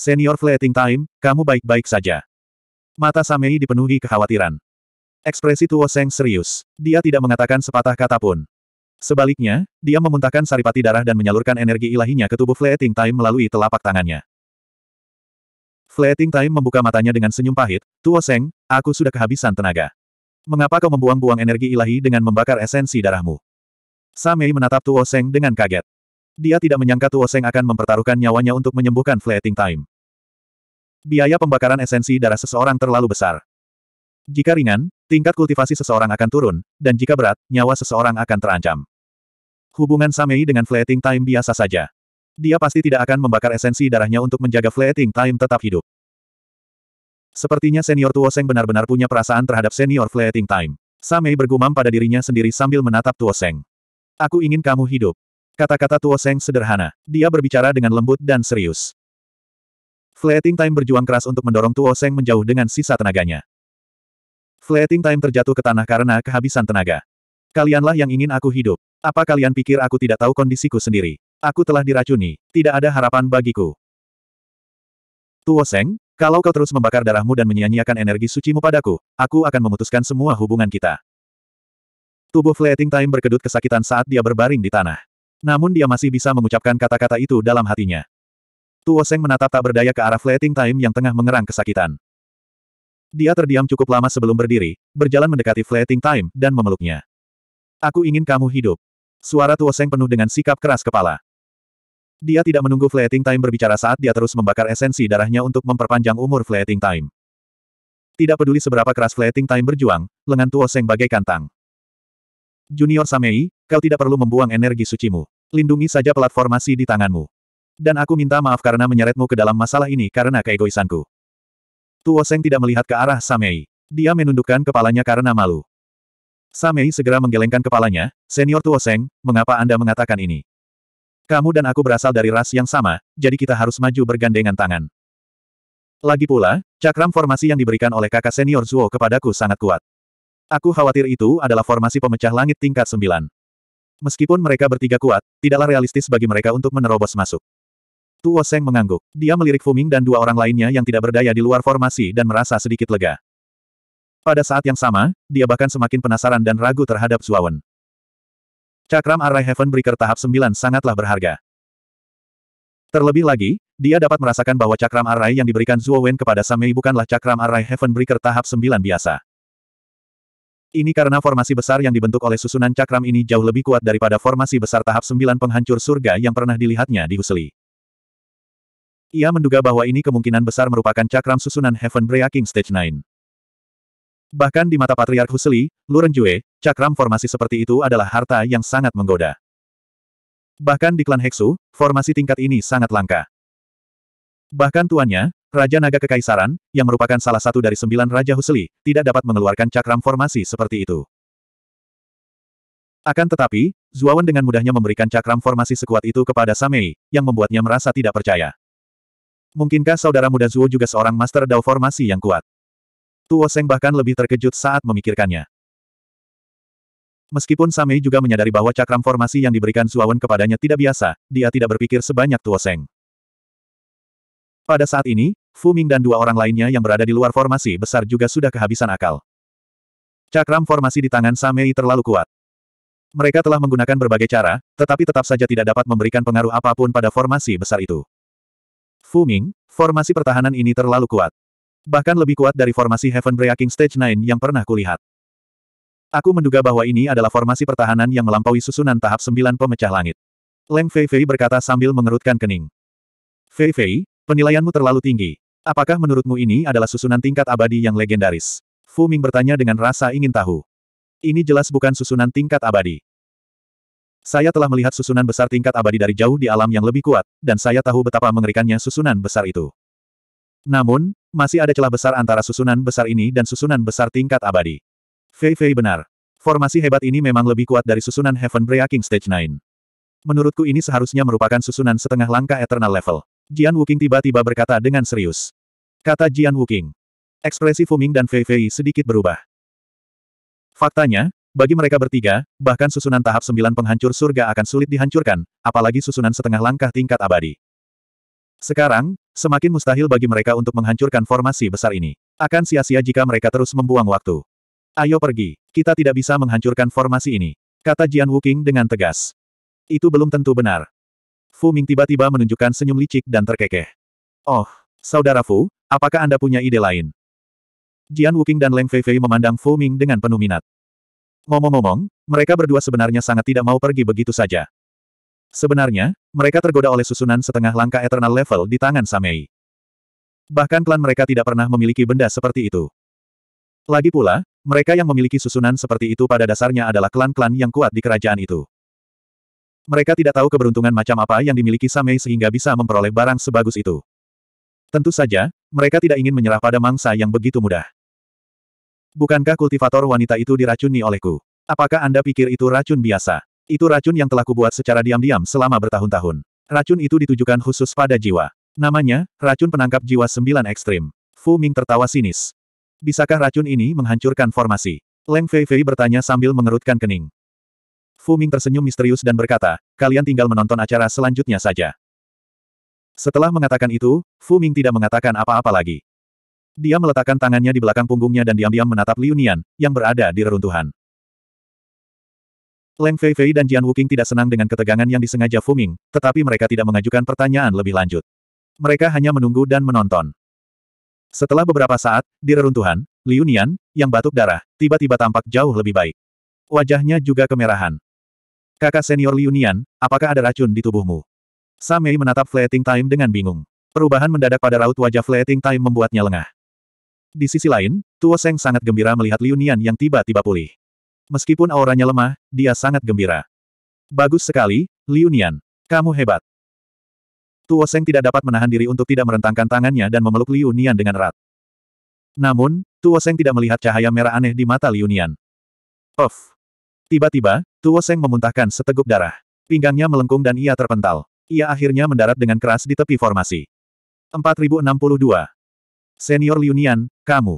Senior Fleeting Time, kamu baik-baik saja. Mata Samei dipenuhi kekhawatiran. Ekspresi Tuo Seng serius. Dia tidak mengatakan sepatah kata pun. Sebaliknya, dia memuntahkan saripati darah dan menyalurkan energi ilahinya ke tubuh Fleeting Time melalui telapak tangannya. Fleeting Time membuka matanya dengan senyum pahit, Tuo Seng, aku sudah kehabisan tenaga. Mengapa kau membuang-buang energi ilahi dengan membakar esensi darahmu? Samei menatap Tuo Seng dengan kaget. Dia tidak menyangka Tuo Seng akan mempertaruhkan nyawanya untuk menyembuhkan Fleeting Time. Biaya pembakaran esensi darah seseorang terlalu besar. Jika ringan, tingkat kultivasi seseorang akan turun, dan jika berat, nyawa seseorang akan terancam. Hubungan Samei dengan fleeting time biasa saja. Dia pasti tidak akan membakar esensi darahnya untuk menjaga fleeting time tetap hidup. Sepertinya senior Tuoseng benar-benar punya perasaan terhadap senior fleeting time. Samei bergumam pada dirinya sendiri sambil menatap Tuoseng. Aku ingin kamu hidup. Kata-kata Tuoseng sederhana. Dia berbicara dengan lembut dan serius. Fleeting Time berjuang keras untuk mendorong Tuo Seng menjauh dengan sisa tenaganya. Fleeting Time terjatuh ke tanah karena kehabisan tenaga. Kalianlah yang ingin aku hidup. Apa kalian pikir aku tidak tahu kondisiku sendiri? Aku telah diracuni. Tidak ada harapan bagiku. Tuo Seng, kalau kau terus membakar darahmu dan menyia-nyiakan energi sucimu padaku, aku akan memutuskan semua hubungan kita. Tubuh Fleeting Time berkedut kesakitan saat dia berbaring di tanah. Namun dia masih bisa mengucapkan kata-kata itu dalam hatinya. Tuo Seng menatap tak berdaya ke arah Fleeting Time yang tengah mengerang kesakitan. Dia terdiam cukup lama sebelum berdiri, berjalan mendekati Fleeting Time, dan memeluknya. Aku ingin kamu hidup. Suara Tuo Seng penuh dengan sikap keras kepala. Dia tidak menunggu Fleeting Time berbicara saat dia terus membakar esensi darahnya untuk memperpanjang umur Fleeting Time. Tidak peduli seberapa keras Fleeting Time berjuang, lengan Tuo Seng bagaikan tang. Junior Samei, kau tidak perlu membuang energi sucimu. Lindungi saja platformasi di tanganmu. Dan aku minta maaf karena menyeretmu ke dalam masalah ini karena keegoisanku. Tuo Seng tidak melihat ke arah Samei. Dia menundukkan kepalanya karena malu. Samei segera menggelengkan kepalanya, Senior Tuo Seng, mengapa Anda mengatakan ini? Kamu dan aku berasal dari ras yang sama, jadi kita harus maju bergandengan tangan. Lagi pula, cakram formasi yang diberikan oleh kakak senior Zuo kepadaku sangat kuat. Aku khawatir itu adalah formasi pemecah langit tingkat sembilan. Meskipun mereka bertiga kuat, tidaklah realistis bagi mereka untuk menerobos masuk. Tuo Seng mengangguk. Dia melirik Fuming dan dua orang lainnya yang tidak berdaya di luar formasi dan merasa sedikit lega. Pada saat yang sama, dia bahkan semakin penasaran dan ragu terhadap Zuawan. Cakram Array Heaven Breaker tahap 9 sangatlah berharga. Terlebih lagi, dia dapat merasakan bahwa cakram Array yang diberikan Zuowen kepada Samei bukanlah cakram Array Heaven Breaker tahap 9 biasa. Ini karena formasi besar yang dibentuk oleh susunan cakram ini jauh lebih kuat daripada formasi besar tahap 9 penghancur surga yang pernah dilihatnya di Husli. Ia menduga bahwa ini kemungkinan besar merupakan cakram susunan Heaven Breaking Stage 9. Bahkan di mata Patriark Huseli, Lurenjue, cakram formasi seperti itu adalah harta yang sangat menggoda. Bahkan di klan Heksu, formasi tingkat ini sangat langka. Bahkan tuannya, Raja Naga Kekaisaran, yang merupakan salah satu dari sembilan Raja Huseli, tidak dapat mengeluarkan cakram formasi seperti itu. Akan tetapi, Zuawan dengan mudahnya memberikan cakram formasi sekuat itu kepada Samei, yang membuatnya merasa tidak percaya. Mungkinkah saudara muda Zuo juga seorang master dao formasi yang kuat? Tuo Seng bahkan lebih terkejut saat memikirkannya. Meskipun Samei juga menyadari bahwa cakram formasi yang diberikan Suawan kepadanya tidak biasa, dia tidak berpikir sebanyak Tuo Seng. Pada saat ini, Fu Ming dan dua orang lainnya yang berada di luar formasi besar juga sudah kehabisan akal. Cakram formasi di tangan Samei terlalu kuat. Mereka telah menggunakan berbagai cara, tetapi tetap saja tidak dapat memberikan pengaruh apapun pada formasi besar itu. Fu Ming, formasi pertahanan ini terlalu kuat. Bahkan lebih kuat dari formasi Heaven Breaking Stage 9 yang pernah kulihat. Aku menduga bahwa ini adalah formasi pertahanan yang melampaui susunan tahap 9 pemecah langit. Leng Fei Fei berkata sambil mengerutkan kening. Fei Fei, penilaianmu terlalu tinggi. Apakah menurutmu ini adalah susunan tingkat abadi yang legendaris? Fu Ming bertanya dengan rasa ingin tahu. Ini jelas bukan susunan tingkat abadi. Saya telah melihat susunan besar tingkat abadi dari jauh di alam yang lebih kuat, dan saya tahu betapa mengerikannya susunan besar itu. Namun, masih ada celah besar antara susunan besar ini dan susunan besar tingkat abadi. Fei Fei benar. Formasi hebat ini memang lebih kuat dari susunan Heaven Breaking Stage 9. Menurutku ini seharusnya merupakan susunan setengah langkah Eternal Level. Jian Wuking tiba-tiba berkata dengan serius. Kata Jian Wuking. Ekspresi Fuming dan Fei Fei sedikit berubah. Faktanya, bagi mereka bertiga, bahkan susunan tahap sembilan penghancur surga akan sulit dihancurkan, apalagi susunan setengah langkah tingkat abadi. Sekarang, semakin mustahil bagi mereka untuk menghancurkan formasi besar ini. Akan sia-sia jika mereka terus membuang waktu. Ayo pergi, kita tidak bisa menghancurkan formasi ini. Kata Jian Wuking dengan tegas. Itu belum tentu benar. Fu Ming tiba-tiba menunjukkan senyum licik dan terkekeh. Oh, saudara Fu, apakah Anda punya ide lain? Jian Wuking dan Leng Feifei memandang Fu Ming dengan penuh minat. Ngomong-ngomong, mereka berdua sebenarnya sangat tidak mau pergi begitu saja. Sebenarnya, mereka tergoda oleh susunan setengah langkah Eternal Level di tangan Samei. Bahkan klan mereka tidak pernah memiliki benda seperti itu. Lagi pula, mereka yang memiliki susunan seperti itu pada dasarnya adalah klan-klan yang kuat di kerajaan itu. Mereka tidak tahu keberuntungan macam apa yang dimiliki Samei sehingga bisa memperoleh barang sebagus itu. Tentu saja, mereka tidak ingin menyerah pada mangsa yang begitu mudah. Bukankah kultivator wanita itu diracuni olehku? Apakah Anda pikir itu racun biasa? Itu racun yang telah kubuat secara diam-diam selama bertahun-tahun. Racun itu ditujukan khusus pada jiwa. Namanya, racun penangkap jiwa sembilan ekstrim. Fu Ming tertawa sinis. Bisakah racun ini menghancurkan formasi? Leng Fei Fei bertanya sambil mengerutkan kening. Fu Ming tersenyum misterius dan berkata, kalian tinggal menonton acara selanjutnya saja. Setelah mengatakan itu, Fu Ming tidak mengatakan apa-apa lagi. Dia meletakkan tangannya di belakang punggungnya dan diam-diam menatap Liu Nian, yang berada di reruntuhan. Leng Fei Fei dan Jian Wuking tidak senang dengan ketegangan yang disengaja Fuming, tetapi mereka tidak mengajukan pertanyaan lebih lanjut. Mereka hanya menunggu dan menonton. Setelah beberapa saat, di reruntuhan, Liu Nian, yang batuk darah, tiba-tiba tampak jauh lebih baik. Wajahnya juga kemerahan. Kakak senior Liu Nian, apakah ada racun di tubuhmu? Samei menatap Fleeting Time dengan bingung. Perubahan mendadak pada raut wajah Fleeting Time membuatnya lengah. Di sisi lain, Tuo Seng sangat gembira melihat Liu Nian yang tiba-tiba pulih. Meskipun auranya lemah, dia sangat gembira. Bagus sekali, Liu Nian. Kamu hebat. Tuo Seng tidak dapat menahan diri untuk tidak merentangkan tangannya dan memeluk Liu Nian dengan erat. Namun, Tuo Seng tidak melihat cahaya merah aneh di mata Liu Nian. Of. Tiba-tiba, Tuo Seng memuntahkan seteguk darah. Pinggangnya melengkung dan ia terpental. Ia akhirnya mendarat dengan keras di tepi formasi. 4062. Senior Liunian, kamu.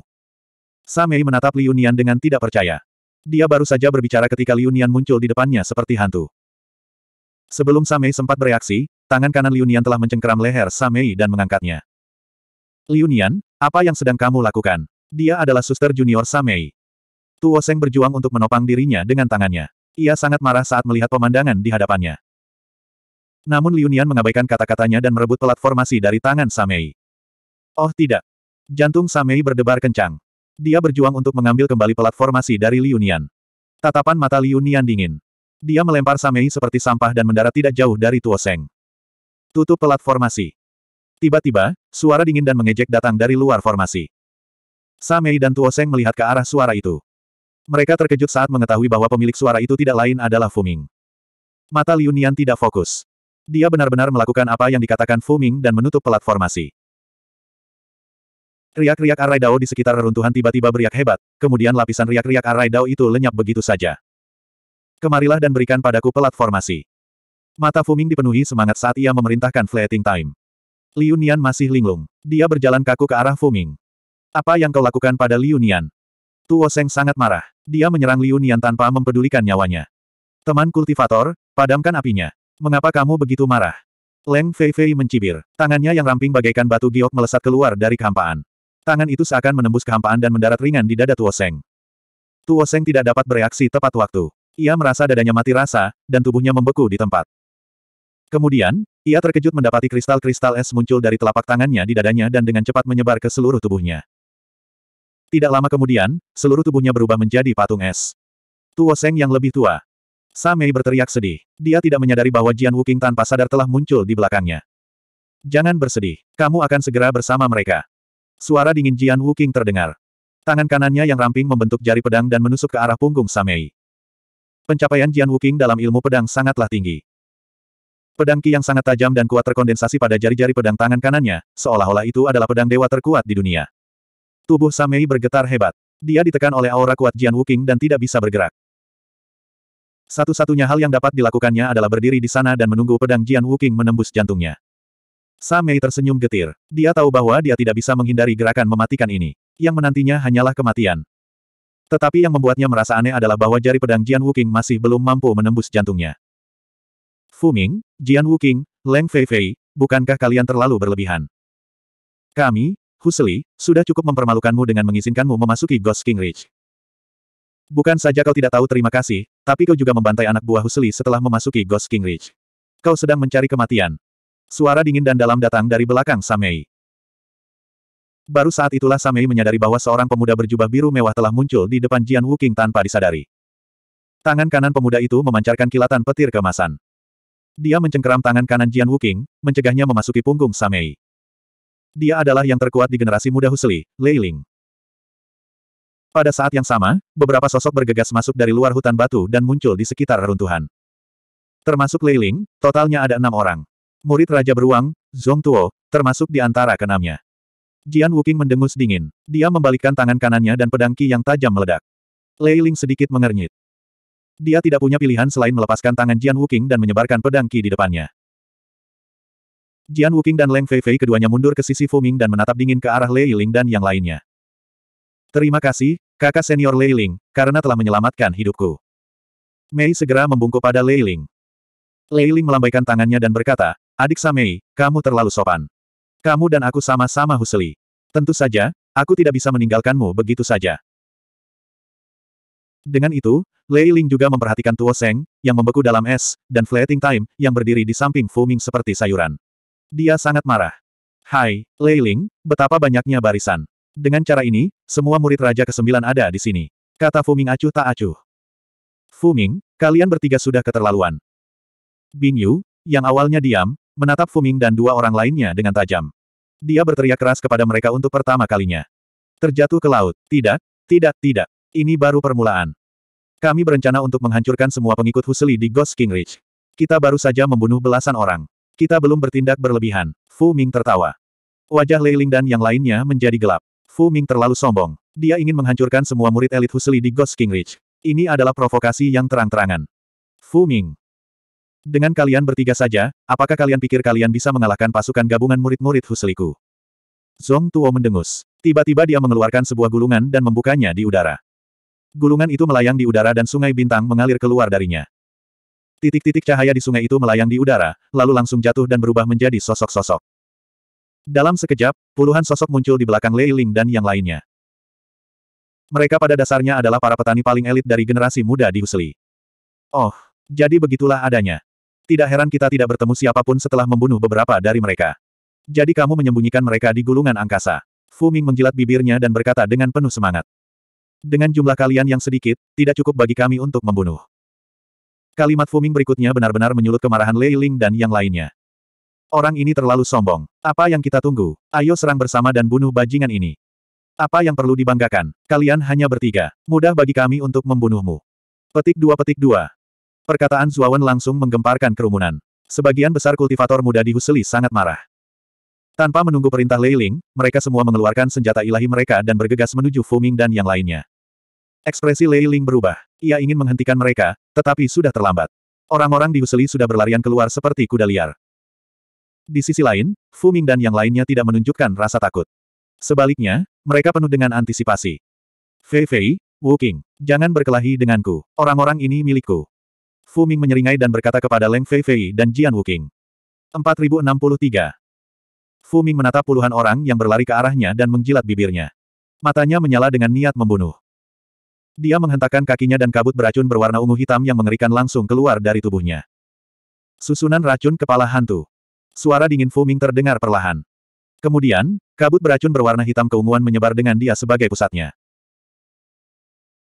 Samei menatap Liunian dengan tidak percaya. Dia baru saja berbicara ketika Liunian muncul di depannya seperti hantu. Sebelum Samei sempat bereaksi, tangan kanan Liunian telah mencengkeram leher Samei dan mengangkatnya. Liunian, apa yang sedang kamu lakukan? Dia adalah suster junior Samei. Tuo Seng berjuang untuk menopang dirinya dengan tangannya. Ia sangat marah saat melihat pemandangan di hadapannya. Namun Liunian mengabaikan kata-katanya dan merebut pelat formasi dari tangan Samei. Oh tidak, Jantung Samei berdebar kencang. Dia berjuang untuk mengambil kembali pelat formasi dari Liunian. Tatapan mata Liunian dingin. Dia melempar Samei seperti sampah dan mendarat tidak jauh dari Tuoseng. Seng. Tutup formasi. Tiba-tiba, suara dingin dan mengejek datang dari luar formasi. Samei dan Tuoseng melihat ke arah suara itu. Mereka terkejut saat mengetahui bahwa pemilik suara itu tidak lain adalah Fuming. Mata Liunian tidak fokus. Dia benar-benar melakukan apa yang dikatakan Fuming dan menutup pelat formasi. Riak-riak arai dao di sekitar reruntuhan tiba-tiba beriak hebat, kemudian lapisan riak-riak arai dao itu lenyap begitu saja. Kemarilah dan berikan padaku pelat formasi. Mata Fuming dipenuhi semangat saat ia memerintahkan fleeting time. Liu Nian masih linglung. Dia berjalan kaku ke arah Fuming. Apa yang kau lakukan pada Liu Nian? Tuo Seng sangat marah. Dia menyerang Liu Nian tanpa mempedulikan nyawanya. Teman kultivator, padamkan apinya. Mengapa kamu begitu marah? Leng Fei Fei mencibir. Tangannya yang ramping bagaikan batu giok melesat keluar dari kampaan. Tangan itu seakan menembus kehampaan dan mendarat ringan di dada Tuoseng. Tuoseng tidak dapat bereaksi tepat waktu. Ia merasa dadanya mati rasa, dan tubuhnya membeku di tempat. Kemudian, ia terkejut mendapati kristal-kristal es muncul dari telapak tangannya di dadanya dan dengan cepat menyebar ke seluruh tubuhnya. Tidak lama kemudian, seluruh tubuhnya berubah menjadi patung es. Tuo Seng yang lebih tua. Samei berteriak sedih. Dia tidak menyadari bahwa Jian Wuking tanpa sadar telah muncul di belakangnya. Jangan bersedih. Kamu akan segera bersama mereka. Suara dingin Jian Wuking terdengar. Tangan kanannya yang ramping membentuk jari pedang dan menusuk ke arah punggung Samei. Pencapaian Jian Wuking dalam ilmu pedang sangatlah tinggi. Pedang Ki yang sangat tajam dan kuat terkondensasi pada jari-jari pedang tangan kanannya, seolah-olah itu adalah pedang dewa terkuat di dunia. Tubuh Samei bergetar hebat. Dia ditekan oleh aura kuat Jian Wuking dan tidak bisa bergerak. Satu-satunya hal yang dapat dilakukannya adalah berdiri di sana dan menunggu pedang Jian Wuking menembus jantungnya. Samei tersenyum getir. Dia tahu bahwa dia tidak bisa menghindari gerakan mematikan ini. Yang menantinya hanyalah kematian. Tetapi yang membuatnya merasa aneh adalah bahwa jari pedang Jian Wuking masih belum mampu menembus jantungnya. Fuming, Jian Wuking, Leng Fei, bukankah kalian terlalu berlebihan? Kami, Husli, sudah cukup mempermalukanmu dengan mengizinkanmu memasuki Ghost King Ridge. Bukan saja kau tidak tahu terima kasih, tapi kau juga membantai anak buah Husli setelah memasuki Ghost King Ridge. Kau sedang mencari kematian. Suara dingin dan dalam datang dari belakang Samei. Baru saat itulah Samei menyadari bahwa seorang pemuda berjubah biru mewah telah muncul di depan Jian Wuking tanpa disadari. Tangan kanan pemuda itu memancarkan kilatan petir kemasan. Dia mencengkeram tangan kanan Jian Wuking, mencegahnya memasuki punggung Samei. Dia adalah yang terkuat di generasi muda Husli, Lei Ling. Pada saat yang sama, beberapa sosok bergegas masuk dari luar hutan batu dan muncul di sekitar reruntuhan. Termasuk Lei Ling, totalnya ada enam orang. Murid Raja Beruang, Zong Tuo, termasuk di antara keenamnya. Jian Wuking mendengus dingin. Dia membalikkan tangan kanannya dan pedang Qi yang tajam meledak. Lei Ling sedikit mengernyit. Dia tidak punya pilihan selain melepaskan tangan Jian Wuking dan menyebarkan pedang Qi di depannya. Jian Wuking dan Leng Feifei keduanya mundur ke sisi Fuming dan menatap dingin ke arah Lei Ling dan yang lainnya. Terima kasih, kakak senior Lei Ling, karena telah menyelamatkan hidupku. Mei segera membungkuk pada Lei Ling. Lei Ling melambaikan tangannya dan berkata, Adik Samei, kamu terlalu sopan. Kamu dan aku sama-sama huseli. Tentu saja, aku tidak bisa meninggalkanmu begitu saja. Dengan itu, Lei Ling juga memperhatikan Tuo Seng, yang membeku dalam es, dan Fleeting Time, yang berdiri di samping Fuming seperti sayuran. Dia sangat marah. Hai, Lei Ling, betapa banyaknya barisan. Dengan cara ini, semua murid Raja ke-9 ada di sini. Kata Fuming acuh tak acuh. Fuming, kalian bertiga sudah keterlaluan. Bing Yu, yang awalnya diam, menatap Fuming dan dua orang lainnya dengan tajam. Dia berteriak keras kepada mereka untuk pertama kalinya. Terjatuh ke laut. Tidak, tidak, tidak. Ini baru permulaan. Kami berencana untuk menghancurkan semua pengikut Huseli di Ghost King Ridge. Kita baru saja membunuh belasan orang. Kita belum bertindak berlebihan. Fu Ming tertawa. Wajah Lei Ling dan yang lainnya menjadi gelap. Fu Ming terlalu sombong. Dia ingin menghancurkan semua murid elit Huseli di Ghost King Ridge. Ini adalah provokasi yang terang-terangan. Fu Ming, dengan kalian bertiga saja, apakah kalian pikir kalian bisa mengalahkan pasukan gabungan murid-murid Husliku? Zong Tuo mendengus. Tiba-tiba dia mengeluarkan sebuah gulungan dan membukanya di udara. Gulungan itu melayang di udara dan sungai bintang mengalir keluar darinya. Titik-titik cahaya di sungai itu melayang di udara, lalu langsung jatuh dan berubah menjadi sosok-sosok. Dalam sekejap, puluhan sosok muncul di belakang Lei Ling dan yang lainnya. Mereka pada dasarnya adalah para petani paling elit dari generasi muda di Husli. Oh, jadi begitulah adanya. Tidak heran kita tidak bertemu siapapun setelah membunuh beberapa dari mereka. Jadi kamu menyembunyikan mereka di gulungan angkasa. Fu Ming menjilat bibirnya dan berkata dengan penuh semangat. Dengan jumlah kalian yang sedikit, tidak cukup bagi kami untuk membunuh. Kalimat Fu Ming berikutnya benar-benar menyulut kemarahan Lei Ling dan yang lainnya. Orang ini terlalu sombong. Apa yang kita tunggu? Ayo serang bersama dan bunuh bajingan ini. Apa yang perlu dibanggakan? Kalian hanya bertiga. Mudah bagi kami untuk membunuhmu. Petik dua petik dua. Perkataan Zuawan langsung menggemparkan kerumunan. Sebagian besar kultivator muda di Huseli sangat marah. Tanpa menunggu perintah Lei Ling, mereka semua mengeluarkan senjata ilahi mereka dan bergegas menuju Fuming dan yang lainnya. Ekspresi Lei Ling berubah. Ia ingin menghentikan mereka, tetapi sudah terlambat. Orang-orang di Huseli sudah berlarian keluar seperti kuda liar. Di sisi lain, Fuming dan yang lainnya tidak menunjukkan rasa takut. Sebaliknya, mereka penuh dengan antisipasi. Fei Fei, Wu King, jangan berkelahi denganku. Orang-orang ini milikku. Fu Ming menyeringai dan berkata kepada Leng Fei Fei dan Jian Wuqing. 4063. Fu Ming menatap puluhan orang yang berlari ke arahnya dan menjilat bibirnya. Matanya menyala dengan niat membunuh. Dia menghentakkan kakinya dan kabut beracun berwarna ungu hitam yang mengerikan langsung keluar dari tubuhnya. Susunan racun kepala hantu. Suara dingin Fu Ming terdengar perlahan. Kemudian, kabut beracun berwarna hitam keunguan menyebar dengan dia sebagai pusatnya.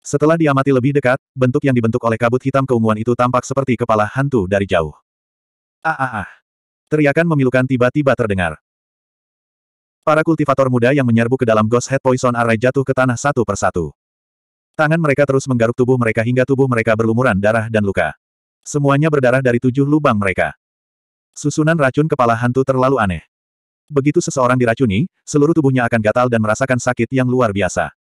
Setelah diamati lebih dekat, bentuk yang dibentuk oleh kabut hitam keunguan itu tampak seperti kepala hantu dari jauh. Ah ah ah. Teriakan memilukan tiba-tiba terdengar. Para kultivator muda yang menyerbu ke dalam Ghost Head Poison Array jatuh ke tanah satu persatu. Tangan mereka terus menggaruk tubuh mereka hingga tubuh mereka berlumuran darah dan luka. Semuanya berdarah dari tujuh lubang mereka. Susunan racun kepala hantu terlalu aneh. Begitu seseorang diracuni, seluruh tubuhnya akan gatal dan merasakan sakit yang luar biasa.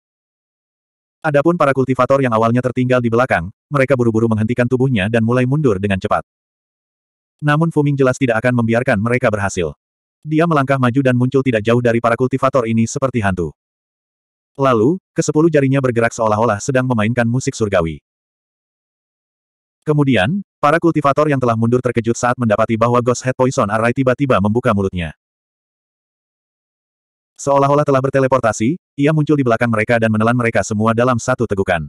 Adapun para kultivator yang awalnya tertinggal di belakang, mereka buru-buru menghentikan tubuhnya dan mulai mundur dengan cepat. Namun Fuming jelas tidak akan membiarkan mereka berhasil. Dia melangkah maju dan muncul tidak jauh dari para kultivator ini seperti hantu. Lalu, kesepuluh jarinya bergerak seolah-olah sedang memainkan musik surgawi. Kemudian, para kultivator yang telah mundur terkejut saat mendapati bahwa Ghost Head Poison Array tiba-tiba membuka mulutnya. Seolah-olah telah berteleportasi, ia muncul di belakang mereka dan menelan mereka semua dalam satu tegukan.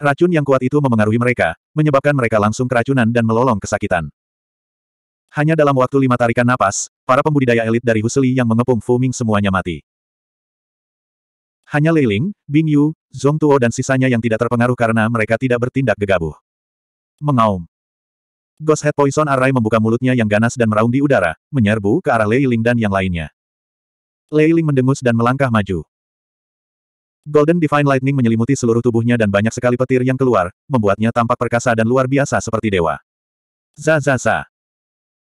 Racun yang kuat itu memengaruhi mereka, menyebabkan mereka langsung keracunan dan melolong kesakitan. Hanya dalam waktu lima tarikan napas, para pembudidaya elit dari Huseli yang mengepung Fuming semuanya mati. Hanya Leiling, Bing Yu, Zhong Tuo dan sisanya yang tidak terpengaruh karena mereka tidak bertindak gegabah. Mengaum. Ghost Head Poison Array membuka mulutnya yang ganas dan meraung di udara, menyerbu ke arah Leiling dan yang lainnya. Leiling mendengus dan melangkah maju. Golden Divine Lightning menyelimuti seluruh tubuhnya dan banyak sekali petir yang keluar, membuatnya tampak perkasa dan luar biasa seperti dewa. Za za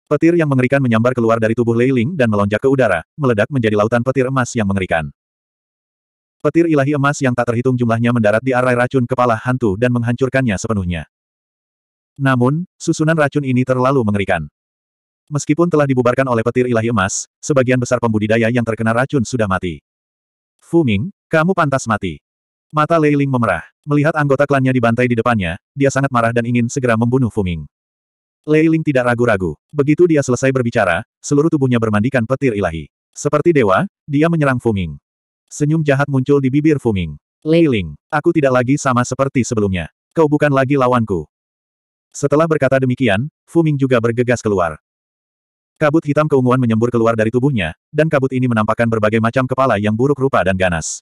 Petir yang mengerikan menyambar keluar dari tubuh Leiling dan melonjak ke udara, meledak menjadi lautan petir emas yang mengerikan. Petir ilahi emas yang tak terhitung jumlahnya mendarat di arai racun kepala hantu dan menghancurkannya sepenuhnya. Namun, susunan racun ini terlalu mengerikan. Meskipun telah dibubarkan oleh petir ilahi emas, sebagian besar pembudidaya yang terkena racun sudah mati. Fuming, kamu pantas mati. Mata Lei Ling memerah. Melihat anggota klannya dibantai di depannya, dia sangat marah dan ingin segera membunuh Fuming. Ling tidak ragu-ragu. Begitu dia selesai berbicara, seluruh tubuhnya bermandikan petir ilahi. Seperti dewa, dia menyerang Fuming. Senyum jahat muncul di bibir Fuming. Ling, aku tidak lagi sama seperti sebelumnya. Kau bukan lagi lawanku. Setelah berkata demikian, Fuming juga bergegas keluar. Kabut hitam keunguan menyembur keluar dari tubuhnya, dan kabut ini menampakkan berbagai macam kepala yang buruk rupa dan ganas.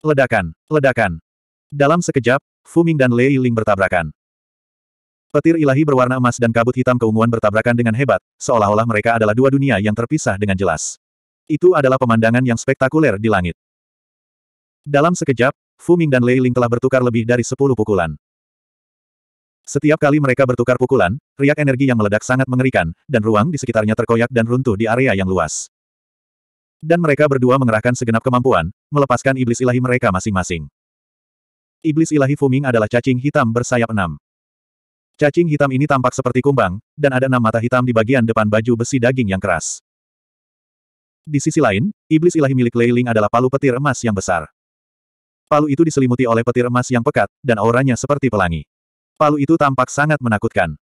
Ledakan, ledakan. Dalam sekejap, Fuming dan Lei Ling bertabrakan. Petir ilahi berwarna emas dan kabut hitam keunguan bertabrakan dengan hebat, seolah-olah mereka adalah dua dunia yang terpisah dengan jelas. Itu adalah pemandangan yang spektakuler di langit. Dalam sekejap, Fuming dan Lei Ling telah bertukar lebih dari sepuluh pukulan. Setiap kali mereka bertukar pukulan, riak energi yang meledak sangat mengerikan, dan ruang di sekitarnya terkoyak dan runtuh di area yang luas. Dan mereka berdua mengerahkan segenap kemampuan, melepaskan iblis ilahi mereka masing-masing. Iblis ilahi Fuming adalah cacing hitam bersayap enam. Cacing hitam ini tampak seperti kumbang, dan ada enam mata hitam di bagian depan baju besi daging yang keras. Di sisi lain, iblis ilahi milik Lei Ling adalah palu petir emas yang besar. Palu itu diselimuti oleh petir emas yang pekat, dan auranya seperti pelangi. Palu itu tampak sangat menakutkan.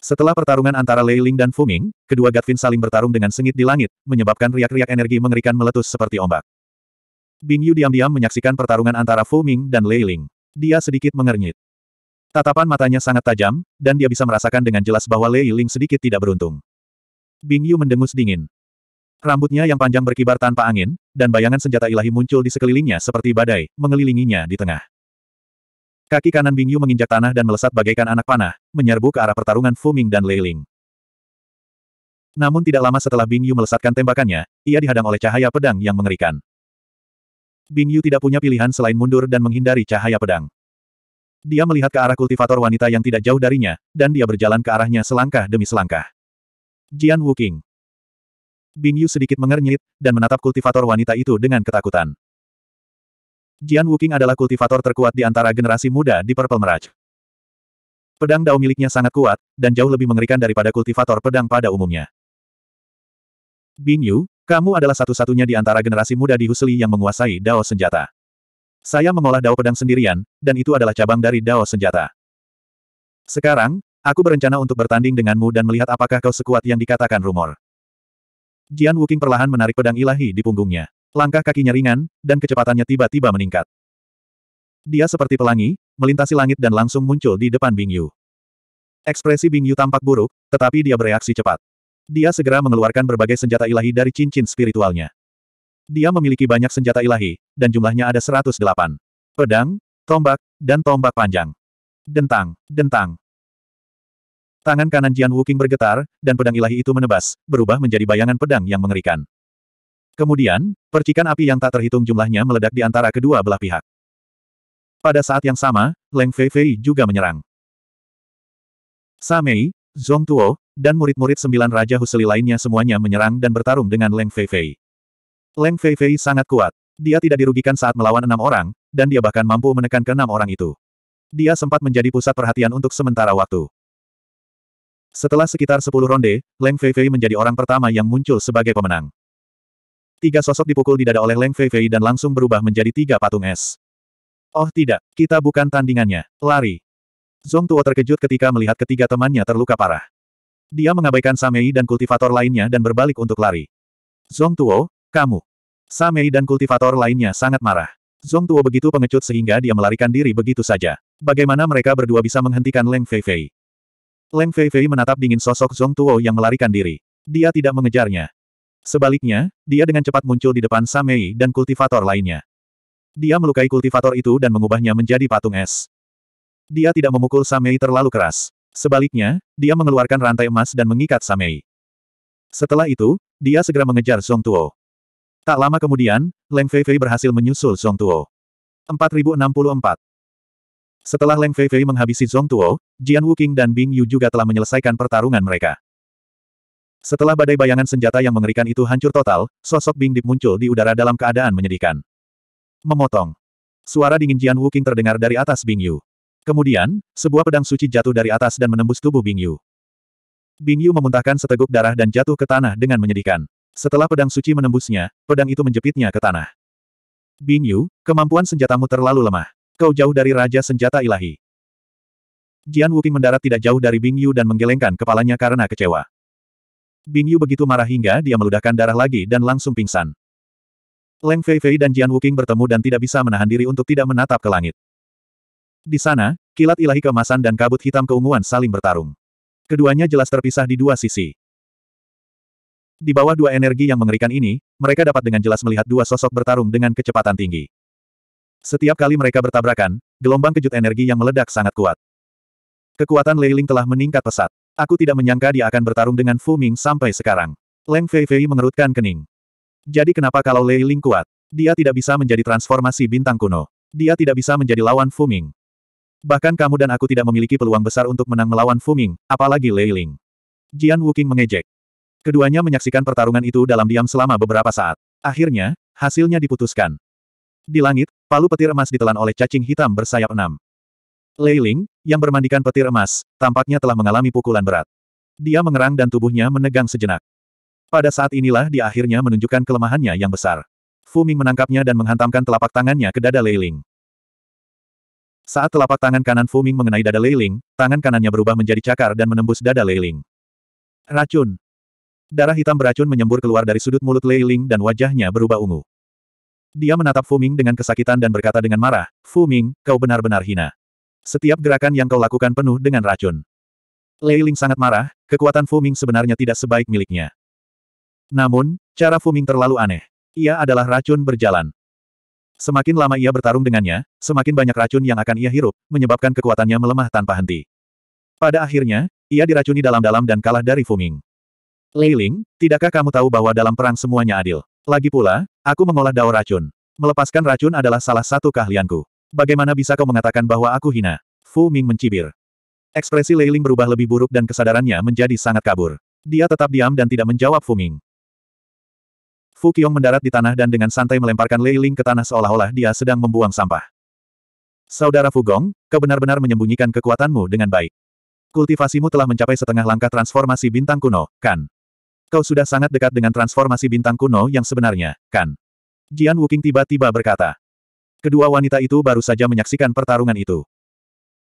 Setelah pertarungan antara Lei Ling dan Fuming, kedua Gatvin saling bertarung dengan sengit di langit, menyebabkan riak-riak energi mengerikan meletus seperti ombak. Bing Yu diam-diam menyaksikan pertarungan antara Fuming dan Lei Ling. Dia sedikit mengernyit. Tatapan matanya sangat tajam, dan dia bisa merasakan dengan jelas bahwa Lei Ling sedikit tidak beruntung. Bing Yu mendengus dingin. Rambutnya yang panjang berkibar tanpa angin, dan bayangan senjata ilahi muncul di sekelilingnya seperti badai, mengelilinginya di tengah. Kaki kanan Bingyu menginjak tanah dan melesat bagaikan anak panah, menyerbu ke arah pertarungan Fuming dan Leiling. Namun tidak lama setelah Bingyu melesatkan tembakannya, ia dihadang oleh cahaya pedang yang mengerikan. Bingyu tidak punya pilihan selain mundur dan menghindari cahaya pedang. Dia melihat ke arah kultivator wanita yang tidak jauh darinya, dan dia berjalan ke arahnya selangkah demi selangkah. Jian Wuking. Bing Yu sedikit mengernyit, dan menatap kultivator wanita itu dengan ketakutan. Jian Wuking adalah kultivator terkuat di antara generasi muda di Purple Mirage. Pedang dao miliknya sangat kuat, dan jauh lebih mengerikan daripada kultivator pedang pada umumnya. Bing Yu, kamu adalah satu-satunya di antara generasi muda di Husli yang menguasai dao senjata. Saya mengolah dao pedang sendirian, dan itu adalah cabang dari dao senjata. Sekarang, aku berencana untuk bertanding denganmu dan melihat apakah kau sekuat yang dikatakan rumor. Jian Wuking perlahan menarik pedang ilahi di punggungnya. Langkah kakinya ringan, dan kecepatannya tiba-tiba meningkat. Dia seperti pelangi, melintasi langit dan langsung muncul di depan Bing Yu. Ekspresi Bing Yu tampak buruk, tetapi dia bereaksi cepat. Dia segera mengeluarkan berbagai senjata ilahi dari cincin spiritualnya. Dia memiliki banyak senjata ilahi, dan jumlahnya ada 108. Pedang, tombak, dan tombak panjang. Dentang, dentang. Tangan kanan Jian Wuking bergetar, dan pedang ilahi itu menebas, berubah menjadi bayangan pedang yang mengerikan. Kemudian, percikan api yang tak terhitung jumlahnya meledak di antara kedua belah pihak. Pada saat yang sama, Leng Fei Fei juga menyerang. Samei, Zong Tuo, dan murid-murid sembilan Raja Huseli lainnya semuanya menyerang dan bertarung dengan Leng Fei Fei. Leng Fei Fei sangat kuat. Dia tidak dirugikan saat melawan enam orang, dan dia bahkan mampu menekan keenam orang itu. Dia sempat menjadi pusat perhatian untuk sementara waktu. Setelah sekitar sepuluh ronde, Leng Fei Fei menjadi orang pertama yang muncul sebagai pemenang. Tiga sosok dipukul di dada oleh Leng Fei Fei dan langsung berubah menjadi tiga patung es. Oh tidak, kita bukan tandingannya. Lari. Zong Tuo terkejut ketika melihat ketiga temannya terluka parah. Dia mengabaikan Samei dan kultivator lainnya dan berbalik untuk lari. Zong Tuo, kamu. Samei dan kultivator lainnya sangat marah. Zong Tuo begitu pengecut sehingga dia melarikan diri begitu saja. Bagaimana mereka berdua bisa menghentikan Leng Fei Fei? Leng Fei Fei menatap dingin sosok Zong Tuo yang melarikan diri. Dia tidak mengejarnya. Sebaliknya, dia dengan cepat muncul di depan Samei dan kultivator lainnya. Dia melukai kultivator itu dan mengubahnya menjadi patung es. Dia tidak memukul Samei terlalu keras. Sebaliknya, dia mengeluarkan rantai emas dan mengikat Samei. Setelah itu, dia segera mengejar Song Tuo. Tak lama kemudian, Leng Feifei berhasil menyusul Song Tuo. 4064 Setelah Leng Feifei menghabisi Song Tuo, Jian Wuking dan Bing Yu juga telah menyelesaikan pertarungan mereka. Setelah badai bayangan senjata yang mengerikan itu hancur total, sosok Bing Dip muncul di udara dalam keadaan menyedihkan. Memotong. Suara dingin Jian Wuking terdengar dari atas Bing Yu. Kemudian, sebuah pedang suci jatuh dari atas dan menembus tubuh Bing Yu. Bing Yu memuntahkan seteguk darah dan jatuh ke tanah dengan menyedihkan. Setelah pedang suci menembusnya, pedang itu menjepitnya ke tanah. Bing Yu, kemampuan senjatamu terlalu lemah. Kau jauh dari Raja Senjata Ilahi. Jian Wuking mendarat tidak jauh dari Bing Yu dan menggelengkan kepalanya karena kecewa. Bing Yu begitu marah hingga dia meludahkan darah lagi dan langsung pingsan. Leng Fei dan Jian Wuking bertemu dan tidak bisa menahan diri untuk tidak menatap ke langit. Di sana, kilat ilahi kemasan dan kabut hitam keunguan saling bertarung. Keduanya jelas terpisah di dua sisi. Di bawah dua energi yang mengerikan ini, mereka dapat dengan jelas melihat dua sosok bertarung dengan kecepatan tinggi. Setiap kali mereka bertabrakan, gelombang kejut energi yang meledak sangat kuat. Kekuatan Leiling telah meningkat pesat. Aku tidak menyangka dia akan bertarung dengan Fu Ming sampai sekarang. Leng Fei Fei mengerutkan kening. Jadi kenapa kalau Lei Ling kuat? Dia tidak bisa menjadi transformasi bintang kuno. Dia tidak bisa menjadi lawan Fu Ming. Bahkan kamu dan aku tidak memiliki peluang besar untuk menang melawan Fu Ming, apalagi Lei Ling. Jian Wuking mengejek. Keduanya menyaksikan pertarungan itu dalam diam selama beberapa saat. Akhirnya, hasilnya diputuskan. Di langit, palu petir emas ditelan oleh cacing hitam bersayap enam. Lei Ling, yang bermandikan petir emas, tampaknya telah mengalami pukulan berat. Dia mengerang dan tubuhnya menegang sejenak. Pada saat inilah dia akhirnya menunjukkan kelemahannya yang besar. Fu Ming menangkapnya dan menghantamkan telapak tangannya ke dada Leiling. Saat telapak tangan kanan Fu Ming mengenai dada Leiling, tangan kanannya berubah menjadi cakar dan menembus dada Leiling. Racun. Darah hitam beracun menyembur keluar dari sudut mulut Leiling dan wajahnya berubah ungu. Dia menatap Fu Ming dengan kesakitan dan berkata dengan marah, Fu Ming, kau benar-benar hina. Setiap gerakan yang kau lakukan penuh dengan racun. Lei Ling sangat marah, kekuatan Fuming sebenarnya tidak sebaik miliknya. Namun, cara Fuming terlalu aneh. Ia adalah racun berjalan. Semakin lama ia bertarung dengannya, semakin banyak racun yang akan ia hirup, menyebabkan kekuatannya melemah tanpa henti. Pada akhirnya, ia diracuni dalam-dalam dan kalah dari Fuming. Lei Ling, tidakkah kamu tahu bahwa dalam perang semuanya adil? Lagi pula, aku mengolah dao racun. Melepaskan racun adalah salah satu keahlianku. Bagaimana bisa kau mengatakan bahwa aku hina? Fu Ming mencibir. Ekspresi Lei Ling berubah lebih buruk dan kesadarannya menjadi sangat kabur. Dia tetap diam dan tidak menjawab Fu Ming. Fu Qiong mendarat di tanah dan dengan santai melemparkan Lei Ling ke tanah seolah-olah dia sedang membuang sampah. Saudara Fu Gong, kau benar-benar menyembunyikan kekuatanmu dengan baik. Kultivasimu telah mencapai setengah langkah transformasi bintang kuno, kan? Kau sudah sangat dekat dengan transformasi bintang kuno yang sebenarnya, kan? Jian Wuking tiba-tiba berkata. Kedua wanita itu baru saja menyaksikan pertarungan itu.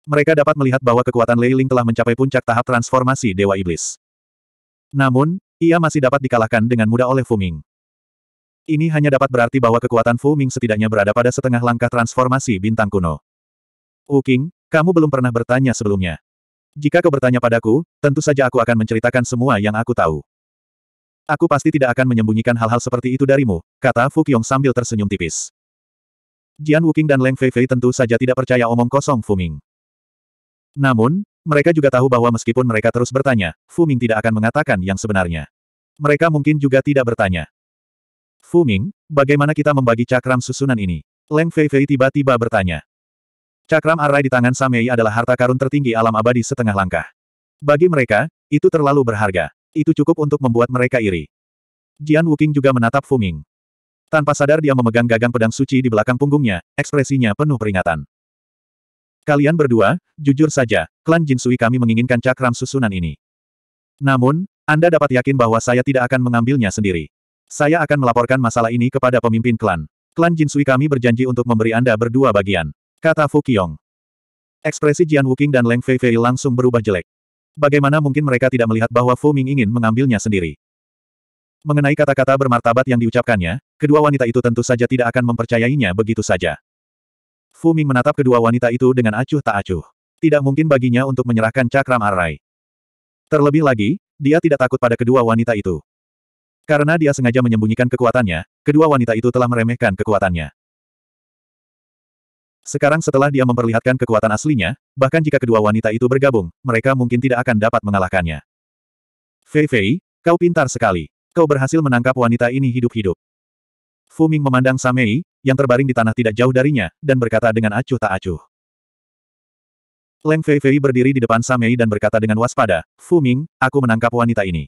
Mereka dapat melihat bahwa kekuatan Lei Ling telah mencapai puncak tahap transformasi Dewa Iblis. Namun, ia masih dapat dikalahkan dengan mudah oleh Fu Ming. Ini hanya dapat berarti bahwa kekuatan Fu Ming setidaknya berada pada setengah langkah transformasi bintang kuno. Wu Qing, kamu belum pernah bertanya sebelumnya. Jika kau bertanya padaku, tentu saja aku akan menceritakan semua yang aku tahu. Aku pasti tidak akan menyembunyikan hal-hal seperti itu darimu, kata Fu Qiong sambil tersenyum tipis. Jian Wuking dan Leng Feifei tentu saja tidak percaya omong kosong Fuming. Namun, mereka juga tahu bahwa meskipun mereka terus bertanya, Fuming tidak akan mengatakan yang sebenarnya. Mereka mungkin juga tidak bertanya. Fuming, bagaimana kita membagi cakram susunan ini? Leng Feifei tiba-tiba bertanya. Cakram arai di tangan Samei adalah harta karun tertinggi alam abadi setengah langkah. Bagi mereka, itu terlalu berharga. Itu cukup untuk membuat mereka iri. Jian Wuking juga menatap Fuming. Tanpa sadar dia memegang gagang pedang suci di belakang punggungnya, ekspresinya penuh peringatan. Kalian berdua, jujur saja, klan Jin Sui kami menginginkan cakram susunan ini. Namun, Anda dapat yakin bahwa saya tidak akan mengambilnya sendiri. Saya akan melaporkan masalah ini kepada pemimpin klan. Klan Jin Sui kami berjanji untuk memberi Anda berdua bagian. Kata Fu Qiong. Ekspresi Jian Wuking dan Leng Feifei langsung berubah jelek. Bagaimana mungkin mereka tidak melihat bahwa Fu Ming ingin mengambilnya sendiri? Mengenai kata-kata bermartabat yang diucapkannya, kedua wanita itu tentu saja tidak akan mempercayainya begitu saja. Fu Ming menatap kedua wanita itu dengan acuh tak acuh. Tidak mungkin baginya untuk menyerahkan cakram arai. Terlebih lagi, dia tidak takut pada kedua wanita itu. Karena dia sengaja menyembunyikan kekuatannya, kedua wanita itu telah meremehkan kekuatannya. Sekarang setelah dia memperlihatkan kekuatan aslinya, bahkan jika kedua wanita itu bergabung, mereka mungkin tidak akan dapat mengalahkannya. Fei Fei, kau pintar sekali. Kau berhasil menangkap wanita ini hidup-hidup. Fu Ming memandang Samei, yang terbaring di tanah tidak jauh darinya, dan berkata dengan acuh tak acuh. Leng Fei Fei berdiri di depan Samei dan berkata dengan waspada, Fu Ming, aku menangkap wanita ini.